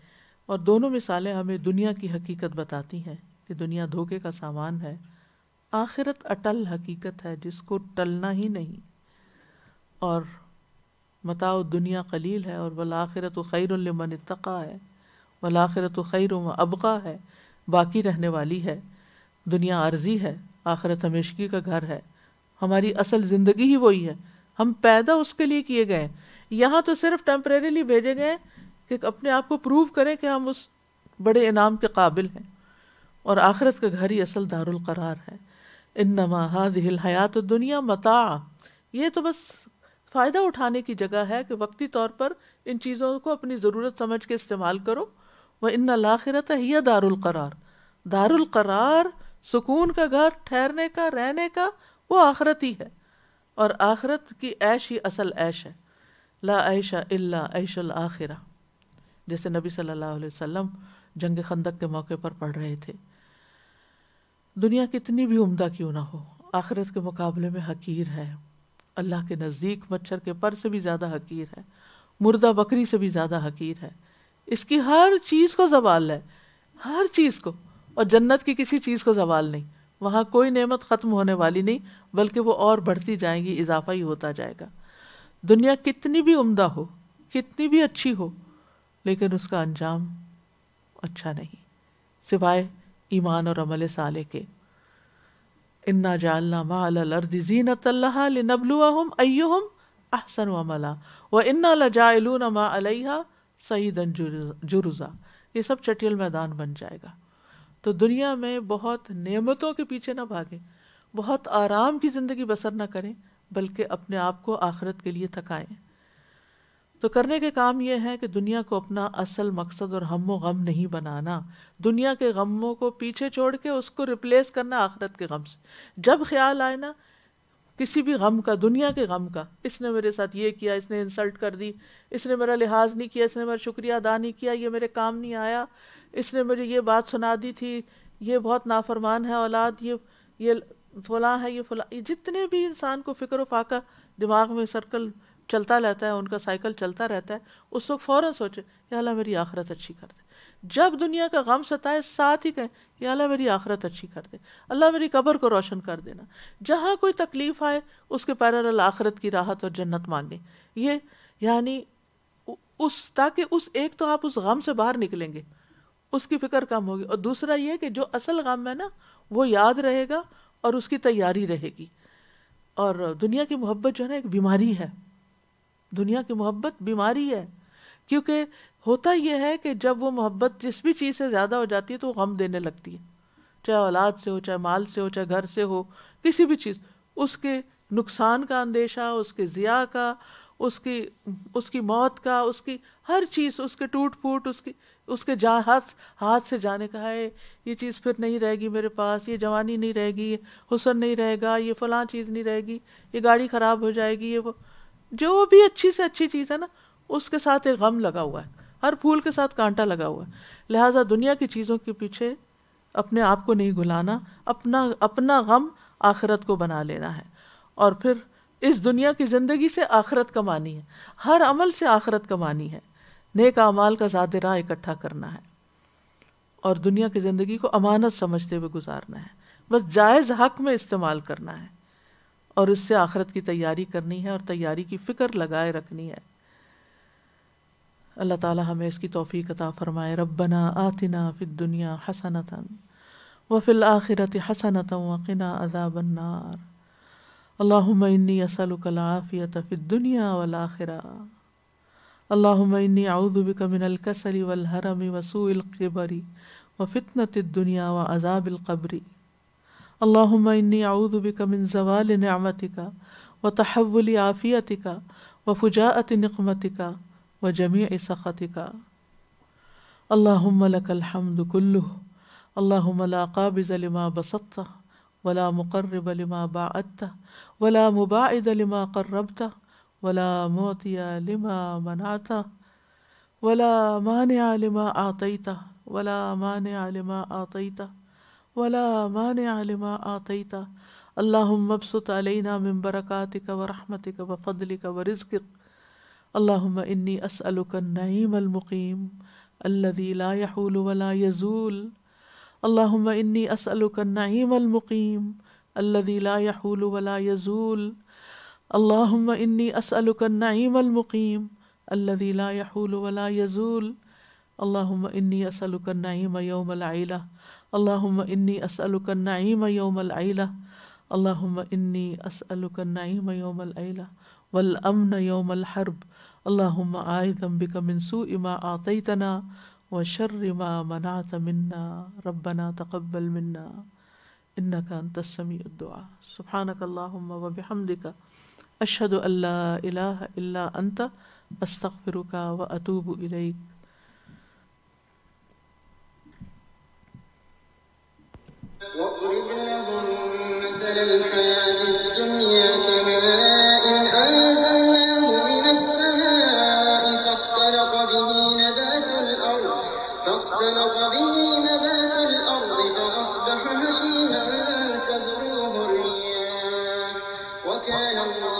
और दोनों मिसालें हमें दुनिया की हकीकत बताती हैं कि दुनिया धोखे का सामान है आखिरत अटल हकीकत है जिसको टलना ही नहीं और मताओ दुनिया कलील है और वल आखिरत खैरमन तक़ा है वल आखिरत खैर उम अबका है बाकी रहने वाली है दुनिया आर्जी है आखिरत हमेशगी का घर है हमारी असल ज़िंदगी ही वही है हम पैदा उसके लिए किए गए यहाँ तो सिर्फ टेम्परेरीली भेजे गए कि अपने आप को प्रूव करें कि हम उस बड़े इनाम के काबिल हैं और आखिरत का घर ही असल दारुल करार है इन नमा हादिल हयात दुनिया मता ये तो बस फ़ायदा उठाने की जगह है कि वक्ती तौर पर इन चीज़ों को अपनी ज़रूरत समझ के इस्तेमाल करो व इन लाखिरत ही दारुल करार दारुल करार सुकून का घर ठहरने का रहने का वो आखरत ही है और आखरत की ऐश ही असल ऐश है ला ऐशा इल्ला ऐशल आखिरा जैसे नबी सल्लल्लाहु अलैहि वसल्लम जंग खंदक के मौके पर पढ़ रहे थे दुनिया कितनी भी उम्दा क्यों ना हो आखिरत के मुकाबले में हकीर है अल्लाह के नज़दीक मच्छर के पर से भी ज़्यादा हकीर है मुर्दा बकरी से भी ज़्यादा हकीर है इसकी हर चीज़ को जवाल है हर चीज़ को और जन्नत की किसी चीज़ को जवाल नहीं वहाँ कोई नेमत ख़त्म होने वाली नहीं बल्कि वो और बढ़ती जाएंगी इजाफा ही होता जाएगा दुनिया कितनी भी उम्दा हो कितनी भी अच्छी हो लेकिन उसका अंजाम अच्छा नहीं सिवाय ईमान और अमल साले के इन्ना जालना मालर्दी जीनत लिनबलुआम अहसन अमला व इन्ना लजाइलून मा अलैहा सईदन जुरुजा ये सब चटियल मैदान बन जाएगा तो दुनिया में बहुत नियमतों के पीछे ना भागें बहुत आराम की ज़िंदगी बसर ना करें बल्कि अपने आप को आखरत के लिए थकाएं तो करने के काम ये है कि दुनिया को अपना असल मकसद और हम गम नहीं बनाना दुनिया के गमों को पीछे छोड़ के उसको रिप्लेस करना आखरत के गम से जब ख्याल आए ना किसी भी गम का दुनिया के गम का इसने मेरे साथ ये किया इसने इंसल्ट कर दी इसने मेरा लिहाज नहीं किया इसने मेरा शुक्रिया अदा नहीं किया ये मेरे काम नहीं आया इसने मुझे ये बात सुना दी थी ये बहुत नाफरमान है औलाद ये ये फलां है ये फलां जितने भी इंसान को फ़िक्र फाका दिमाग में सर्कल चलता रहता है उनका साइकिल चलता रहता है उस वक्त फ़ौरन सोचे या अल्लाह मेरी आखरत अच्छी कर दे जब दुनिया का गम सताए साथ ही कहें या अल्लाह मेरी आखरत अच्छी कर दे अल्लाह मेरी कब्र को रोशन कर देना जहाँ कोई तकलीफ़ आए उसके पैरल आखरत की राहत और जन्नत मांगे ये यानी उस ताकि उस एक तो आप उस गम से बाहर निकलेंगे उसकी फ़िक्र कम होगी और दूसरा ये कि जो असल गम है ना वो याद रहेगा और उसकी तैयारी रहेगी और दुनिया की मोहब्बत जो है ना एक बीमारी है दुनिया की मोहब्बत बीमारी है क्योंकि होता यह है कि जब वो मोहब्बत जिस भी चीज़ से ज़्यादा हो जाती है तो गम देने लगती है चाहे औलाद से हो चाहे माल से हो चाहे घर से हो किसी भी चीज़ उसके नुकसान का अंदेशा उसके ज़िया का उसकी उसकी मौत का उसकी हर चीज़ उसके टूट फूट उसकी उसके जा हाथ हाथ से जाने का है ये चीज़ फिर नहीं रहेगी मेरे पास ये जवानी नहीं रहेगी ये हुसन नहीं रहेगा ये फ़लाँ चीज़ नहीं रहेगी ये गाड़ी ख़राब हो जाएगी ये वो जो भी अच्छी से अच्छी चीज़ है ना उसके साथ एक गम लगा हुआ है हर फूल के साथ कांटा लगा हुआ है लिहाजा दुनिया की चीज़ों के पीछे अपने आप को नहीं घुलाना अपना अपना गम आखिरत को बना लेना है और फिर इस दुनिया की ज़िंदगी से आखिरत कमानी है हर अमल से आखिरत कमानी है नेक अमाल का ज़्यादा राह इकट्ठा करना है और दुनिया की ज़िंदगी को अमानत समझते हुए गुजारना है बस जायज़ हक में इस्तेमाल करना है और उससे आखरत की तैयारी करनी है और तैयारी की फ़िक्र लगाए रखनी है अल्लाह ताला हमें इसकी तोफ़ी अता फ़रमाए रब्बना आतना फ़िद दुनिया हसनता व फिल आखिरत हसनता वक़िना अजाबन्नार अल्लाहुम इन्नी असलकलाफ़ियत फ़िद दुनिया वल आखिरा अल्लाहुम इन्नी आउदुबिक मिनल कसली वल हरम वसूल क़बरी व फितनत दुनिया व अजाबिल क़बरी اللهم إني أعوذ بك من زوال نعمتك وتحول عافيتك وفجاءة نقمتك وجميع سخطك اللهم لك الحمد كله اللهم لا قابض لما بسطته ولا مقرب لما بعدت ولا مباعد لما قربته ولا معطي لما منعته ولا مانع لما أعطيته ولا مانع لما أعطيته ولا مانع لما آتيت اللهم ابسط علينا من بركاتك ورحمتك وفضلك ورزقك اللهم إني أسألك النعيم المقيم الذي لا يحول ولا يزول اللهم إني أسألك النعيم المقيم الذي لا يحول ولا يزول اللهم إني أسألك النعيم المقيم الذي لا يحول ولا يزول اللهم إني أسألك النعيم يوم العيلة अल्लाहुम्मा इन्नी असअलुका नईम यौमल आइला अल्लाहुम्मा इन्नी असअलुका नईम यौमल आइला वल अमन यौमल हर्ब अल्लाहुम्मा आइदम बिका मिन सूइ मा आतैतना व शर्रि मा मनात मिन्ना रब्बना तक़ब्बल मिन्ना इन्नका अंतस समीउद दुआ सुब्हानक अल्लाहुम्मा व बिहम्दिका अशहदु अल्ला इलाहा इल्ला अंत अस्तगफिरुका व अतूबु इलैक
واضرب لهم مثل الحياة الدنيا كماء أنزلناه من السماء فاختلط به نبات الأرض فاختلط به نبات الأرض فأصبح هشيما تذروه الرياح وكان الله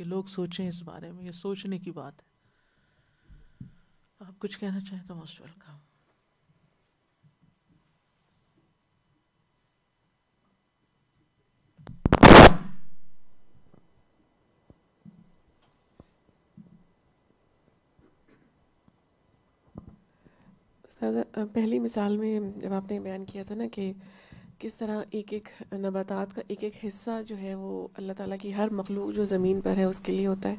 कि लोग सोचें इस बारे में ये सोचने की बात है आप कुछ कहना चाहें तो मोस्ट वेलकम पहली मिसाल में जब आपने बयान किया था ना कि किस तरह एक एक नबातात का एक एक हिस्सा जो है वो अल्लाह ताला की हर मखलूक जो ज़मीन पर है उसके लिए होता है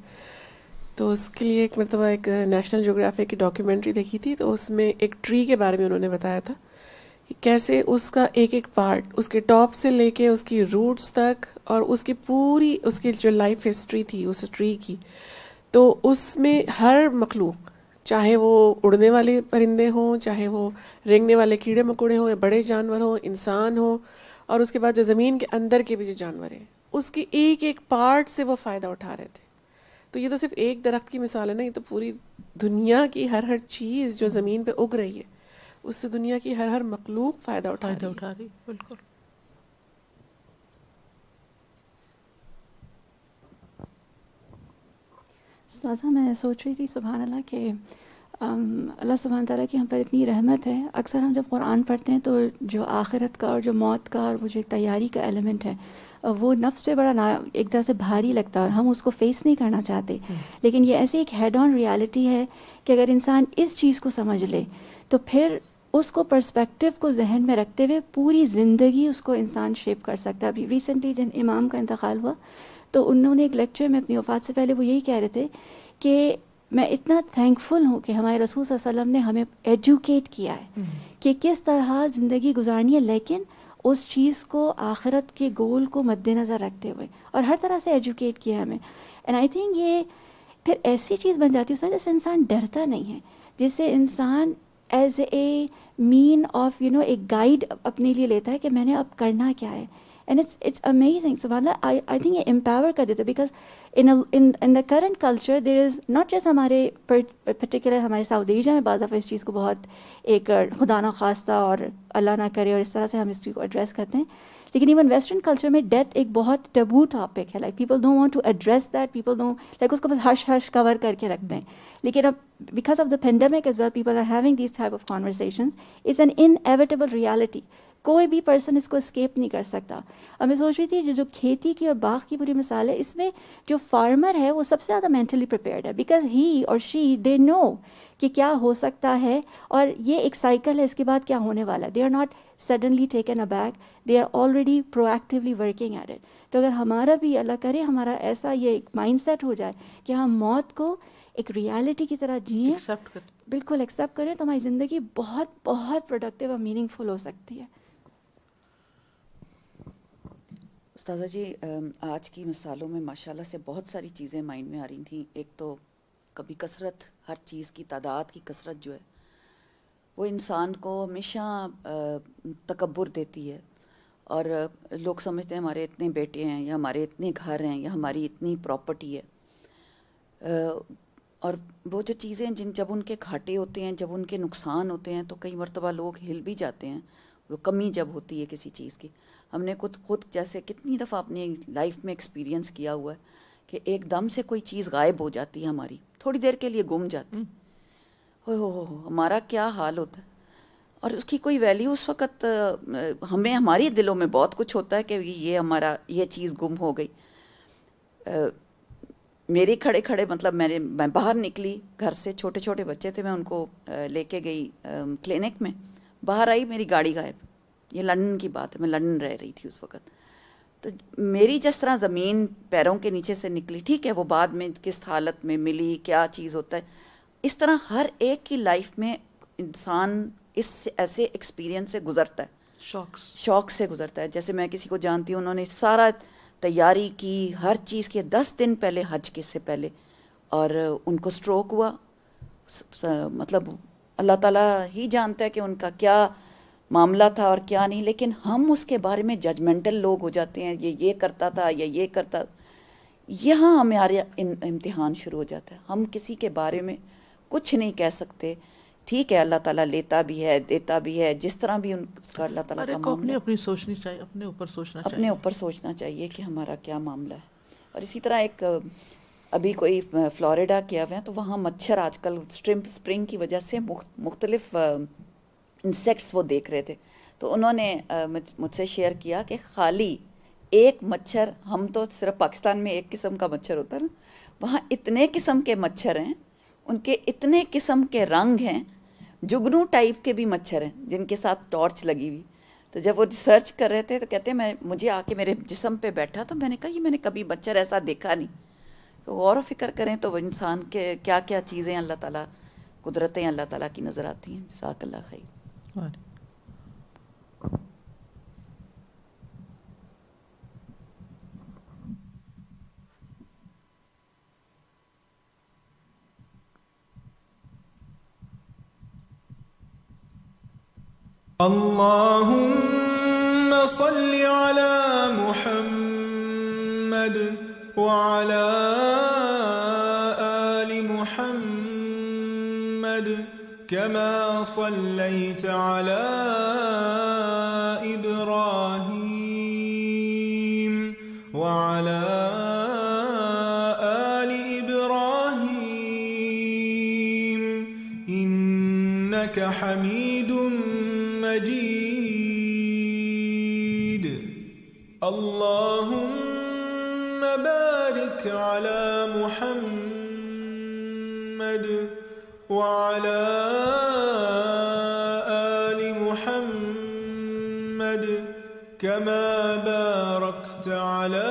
तो उसके लिए एक मरतबा एक नेशनल जोग्राफी की डॉक्यूमेंट्री देखी थी तो उसमें एक ट्री के बारे में उन्होंने बताया था कि कैसे उसका एक एक पार्ट उसके टॉप से लेके उसकी रूट्स तक और उसकी पूरी उसकी जो लाइफ हिस्ट्री थी उस ट्री की तो उसमें हर मखलूक चाहे वो उड़ने वाले परिंदे हों चाहे वो रेंगने वाले कीड़े मकोड़े हों या बड़े जानवर हों इंसान हो और उसके बाद जो ज़मीन के अंदर के भी जो जानवर हैं उसके एक एक पार्ट से वो फ़ायदा उठा रहे थे तो ये तो सिर्फ एक दरख्त की मिसाल है ना ये तो पूरी दुनिया की हर हर चीज़ जो ज़मीन पर उग रही है उससे दुनिया की हर हर मखलूक फ़ायदा उठा रही है उठा रही बिल्कुल
साजा मैं सोच रही थी सुबहान अल्लाह के अल्लाह सुबहान तला की हम पर इतनी रहमत है अक्सर हम जब कुरान पढ़ते हैं तो जो आखिरत का और जो मौत का और वो जो तैयारी का एलिमेंट है वो नफ्स पे बड़ा ना एक तरह से भारी लगता है और हम उसको फेस नहीं करना चाहते हम्म। लेकिन ये ऐसे एक हेड ऑन रियलिटी है कि अगर इंसान इस चीज़ को समझ ले तो फिर उसको पर्सपेक्टिव को जहन में रखते हुए पूरी ज़िंदगी उसको इंसान शेप कर सकता है अभी रिसेंटली जिन इमाम का इंतकाल हुआ तो उन्होंने एक लेक्चर में अपनी वफ़ात से पहले वो यही कह रहे थे कि मैं इतना थैंकफुल हूँ कि हमारे रसूल वसलम ने हमें एजुकेट किया है हम्म। कि किस तरह ज़िंदगी गुजारनी है लेकिन उस चीज़ को आखिरत के गोल को मद्देनज़र रखते हुए और हर तरह से एजुकेट किया है हमें एंड आई थिंक ये फिर ऐसी चीज़ बन जाती है उसमें जैसे इंसान डरता नहीं है जिससे इंसान as a mean of you know एक गाइड अपने लिए लेता है कि मैंने अब करना क्या है and it's it's amazing subhanallah i i think it empower kar deta because in a, in in the current culture there is not just हमारे particular हमारे साउथ एशिया में बाज़ इस चीज़ को बहुत एक खुदा ना खास्ता और अल्लाह ना करे और इस तरह से हम इस चीज़ को एड्रेस करते हैं लेकिन इवन वेस्टर्न कल्चर में डेथ एक बहुत टबू टॉपिक है like people don't want to address that people don't like उसको बस हश हश कवर करके रखते हैं लेकिन अब because of the pandemic as well people are having this type of conversation is an inevitable reality कोई भी पर्सन इसको स्केप नहीं कर सकता और मैं सोच रही थी जो जो खेती की और बाग की पूरी मिसाल है इसमें जो फार्मर है वो सबसे ज़्यादा मेंटली प्रिपेयर्ड है बिकॉज ही और शी दे नो कि क्या हो सकता है और ये एक साइकिल है इसके बाद क्या होने वाला है they are not suddenly taken aback they are already proactively working at it तो अगर हमारा भी अल्लाह करे हमारा ऐसा ये एक माइंड हो जाए कि हम मौत को एक रियलिटी की तरह जिए बिल्कुल एक्सेप्ट करें तो हमारी ज़िंदगी बहुत बहुत प्रोडक्टिव और मीनिंगफुल हो सकती है
उस्ताजा जी आज की मिसालों में माशाल्लाह से बहुत सारी चीज़ें माइंड में आ रही थी एक तो कभी कसरत हर चीज़ की तादाद की कसरत जो है वो इंसान को हमेशा तकबर देती है और लोग समझते हैं हमारे इतने बेटे हैं या हमारे इतने घर हैं या हमारी इतनी प्रॉपर्टी है और वो जो चीज़ें जिन जब उनके घाटे होते हैं जब उनके नुकसान होते हैं तो कई मरतबा लोग हिल भी जाते हैं वो कमी जब होती है किसी चीज़ की हमने खुद खुद जैसे कितनी दफ़ा अपनी लाइफ में एक्सपीरियंस किया हुआ है कि एकदम से कोई चीज़ गायब हो जाती है हमारी थोड़ी देर के लिए गुम जाती हो हो हो हमारा क्या हाल होता है और उसकी कोई वैल्यू उस वक़्त हमें हमारे दिलों में बहुत कुछ होता है कि ये हमारा ये चीज़ गुम हो गई आ, मेरे खड़े खड़े मतलब मैंने मैं बाहर निकली घर से छोटे छोटे बच्चे थे मैं उनको लेके गई क्लिनिक में बाहर आई मेरी गाड़ी गायब ये लंदन की बात है मैं लंदन रह रही थी उस वक़्त तो मेरी जिस तरह ज़मीन पैरों के नीचे से निकली ठीक है वो बाद में किस हालत में मिली क्या चीज़ होता है इस तरह हर एक की लाइफ में इंसान इस ऐसे एक्सपीरियंस से गुजरता है शौक शौक से गुजरता है जैसे मैं किसी को जानती हूँ उन्होंने सारा तैयारी की हर चीज़ की दस दिन पहले हज के से पहले और उनको स्ट्रोक हुआ मतलब अल्लाह ताला ही जानता है कि उनका क्या मामला था और क्या नहीं लेकिन हम उसके बारे में जजमेंटल लोग हो जाते हैं ये ये करता था या ये करता यहाँ हमारे इम्तिहान शुरू हो जाता है हम किसी के बारे में कुछ नहीं कह सकते ठीक है अल्लाह ताला लेता भी है देता भी है जिस तरह भी उन उसका अल्लाह ताला का मामला अपने अपनी सोचनी चाहिए अपने ऊपर सोचना अपने ऊपर सोचना चाहिए कि हमारा क्या मामला है और इसी तरह एक अभी कोई फ्लोरिडा किया हुआ है तो वहाँ मच्छर आजकल स्ट्रिम्प स्प्रिंग की वजह से मुख्तलिफ इंसेक्ट्स वो देख रहे थे तो उन्होंने मुझसे शेयर किया कि खाली एक मच्छर हम तो सिर्फ पाकिस्तान में एक किस्म का मच्छर होता है ना वहाँ इतने किस्म के मच्छर हैं उनके इतने किस्म के रंग हैं जुगनू टाइप के भी मच्छर हैं जिनके साथ टॉर्च लगी हुई तो जब वो रिसर्च कर रहे थे तो कहते हैं मैं मुझे आके मेरे जिसम पे बैठा तो मैंने कहा ये मैंने कभी मच्छर ऐसा देखा नहीं तो गौर व फिक्र करें तो इंसान के क्या क्या चीज़ें अल्लाह ताला कुदरतें अल्लाह ताला की नज़र आती हैं जसाकल्ला खैर
اللهم صل على محمد وعلى آله كما صليت على إبراهيم وعلى آل إبراهيم إنك حميد مجيد اللهم بارك على محمد وعلى آل محمد كما باركت على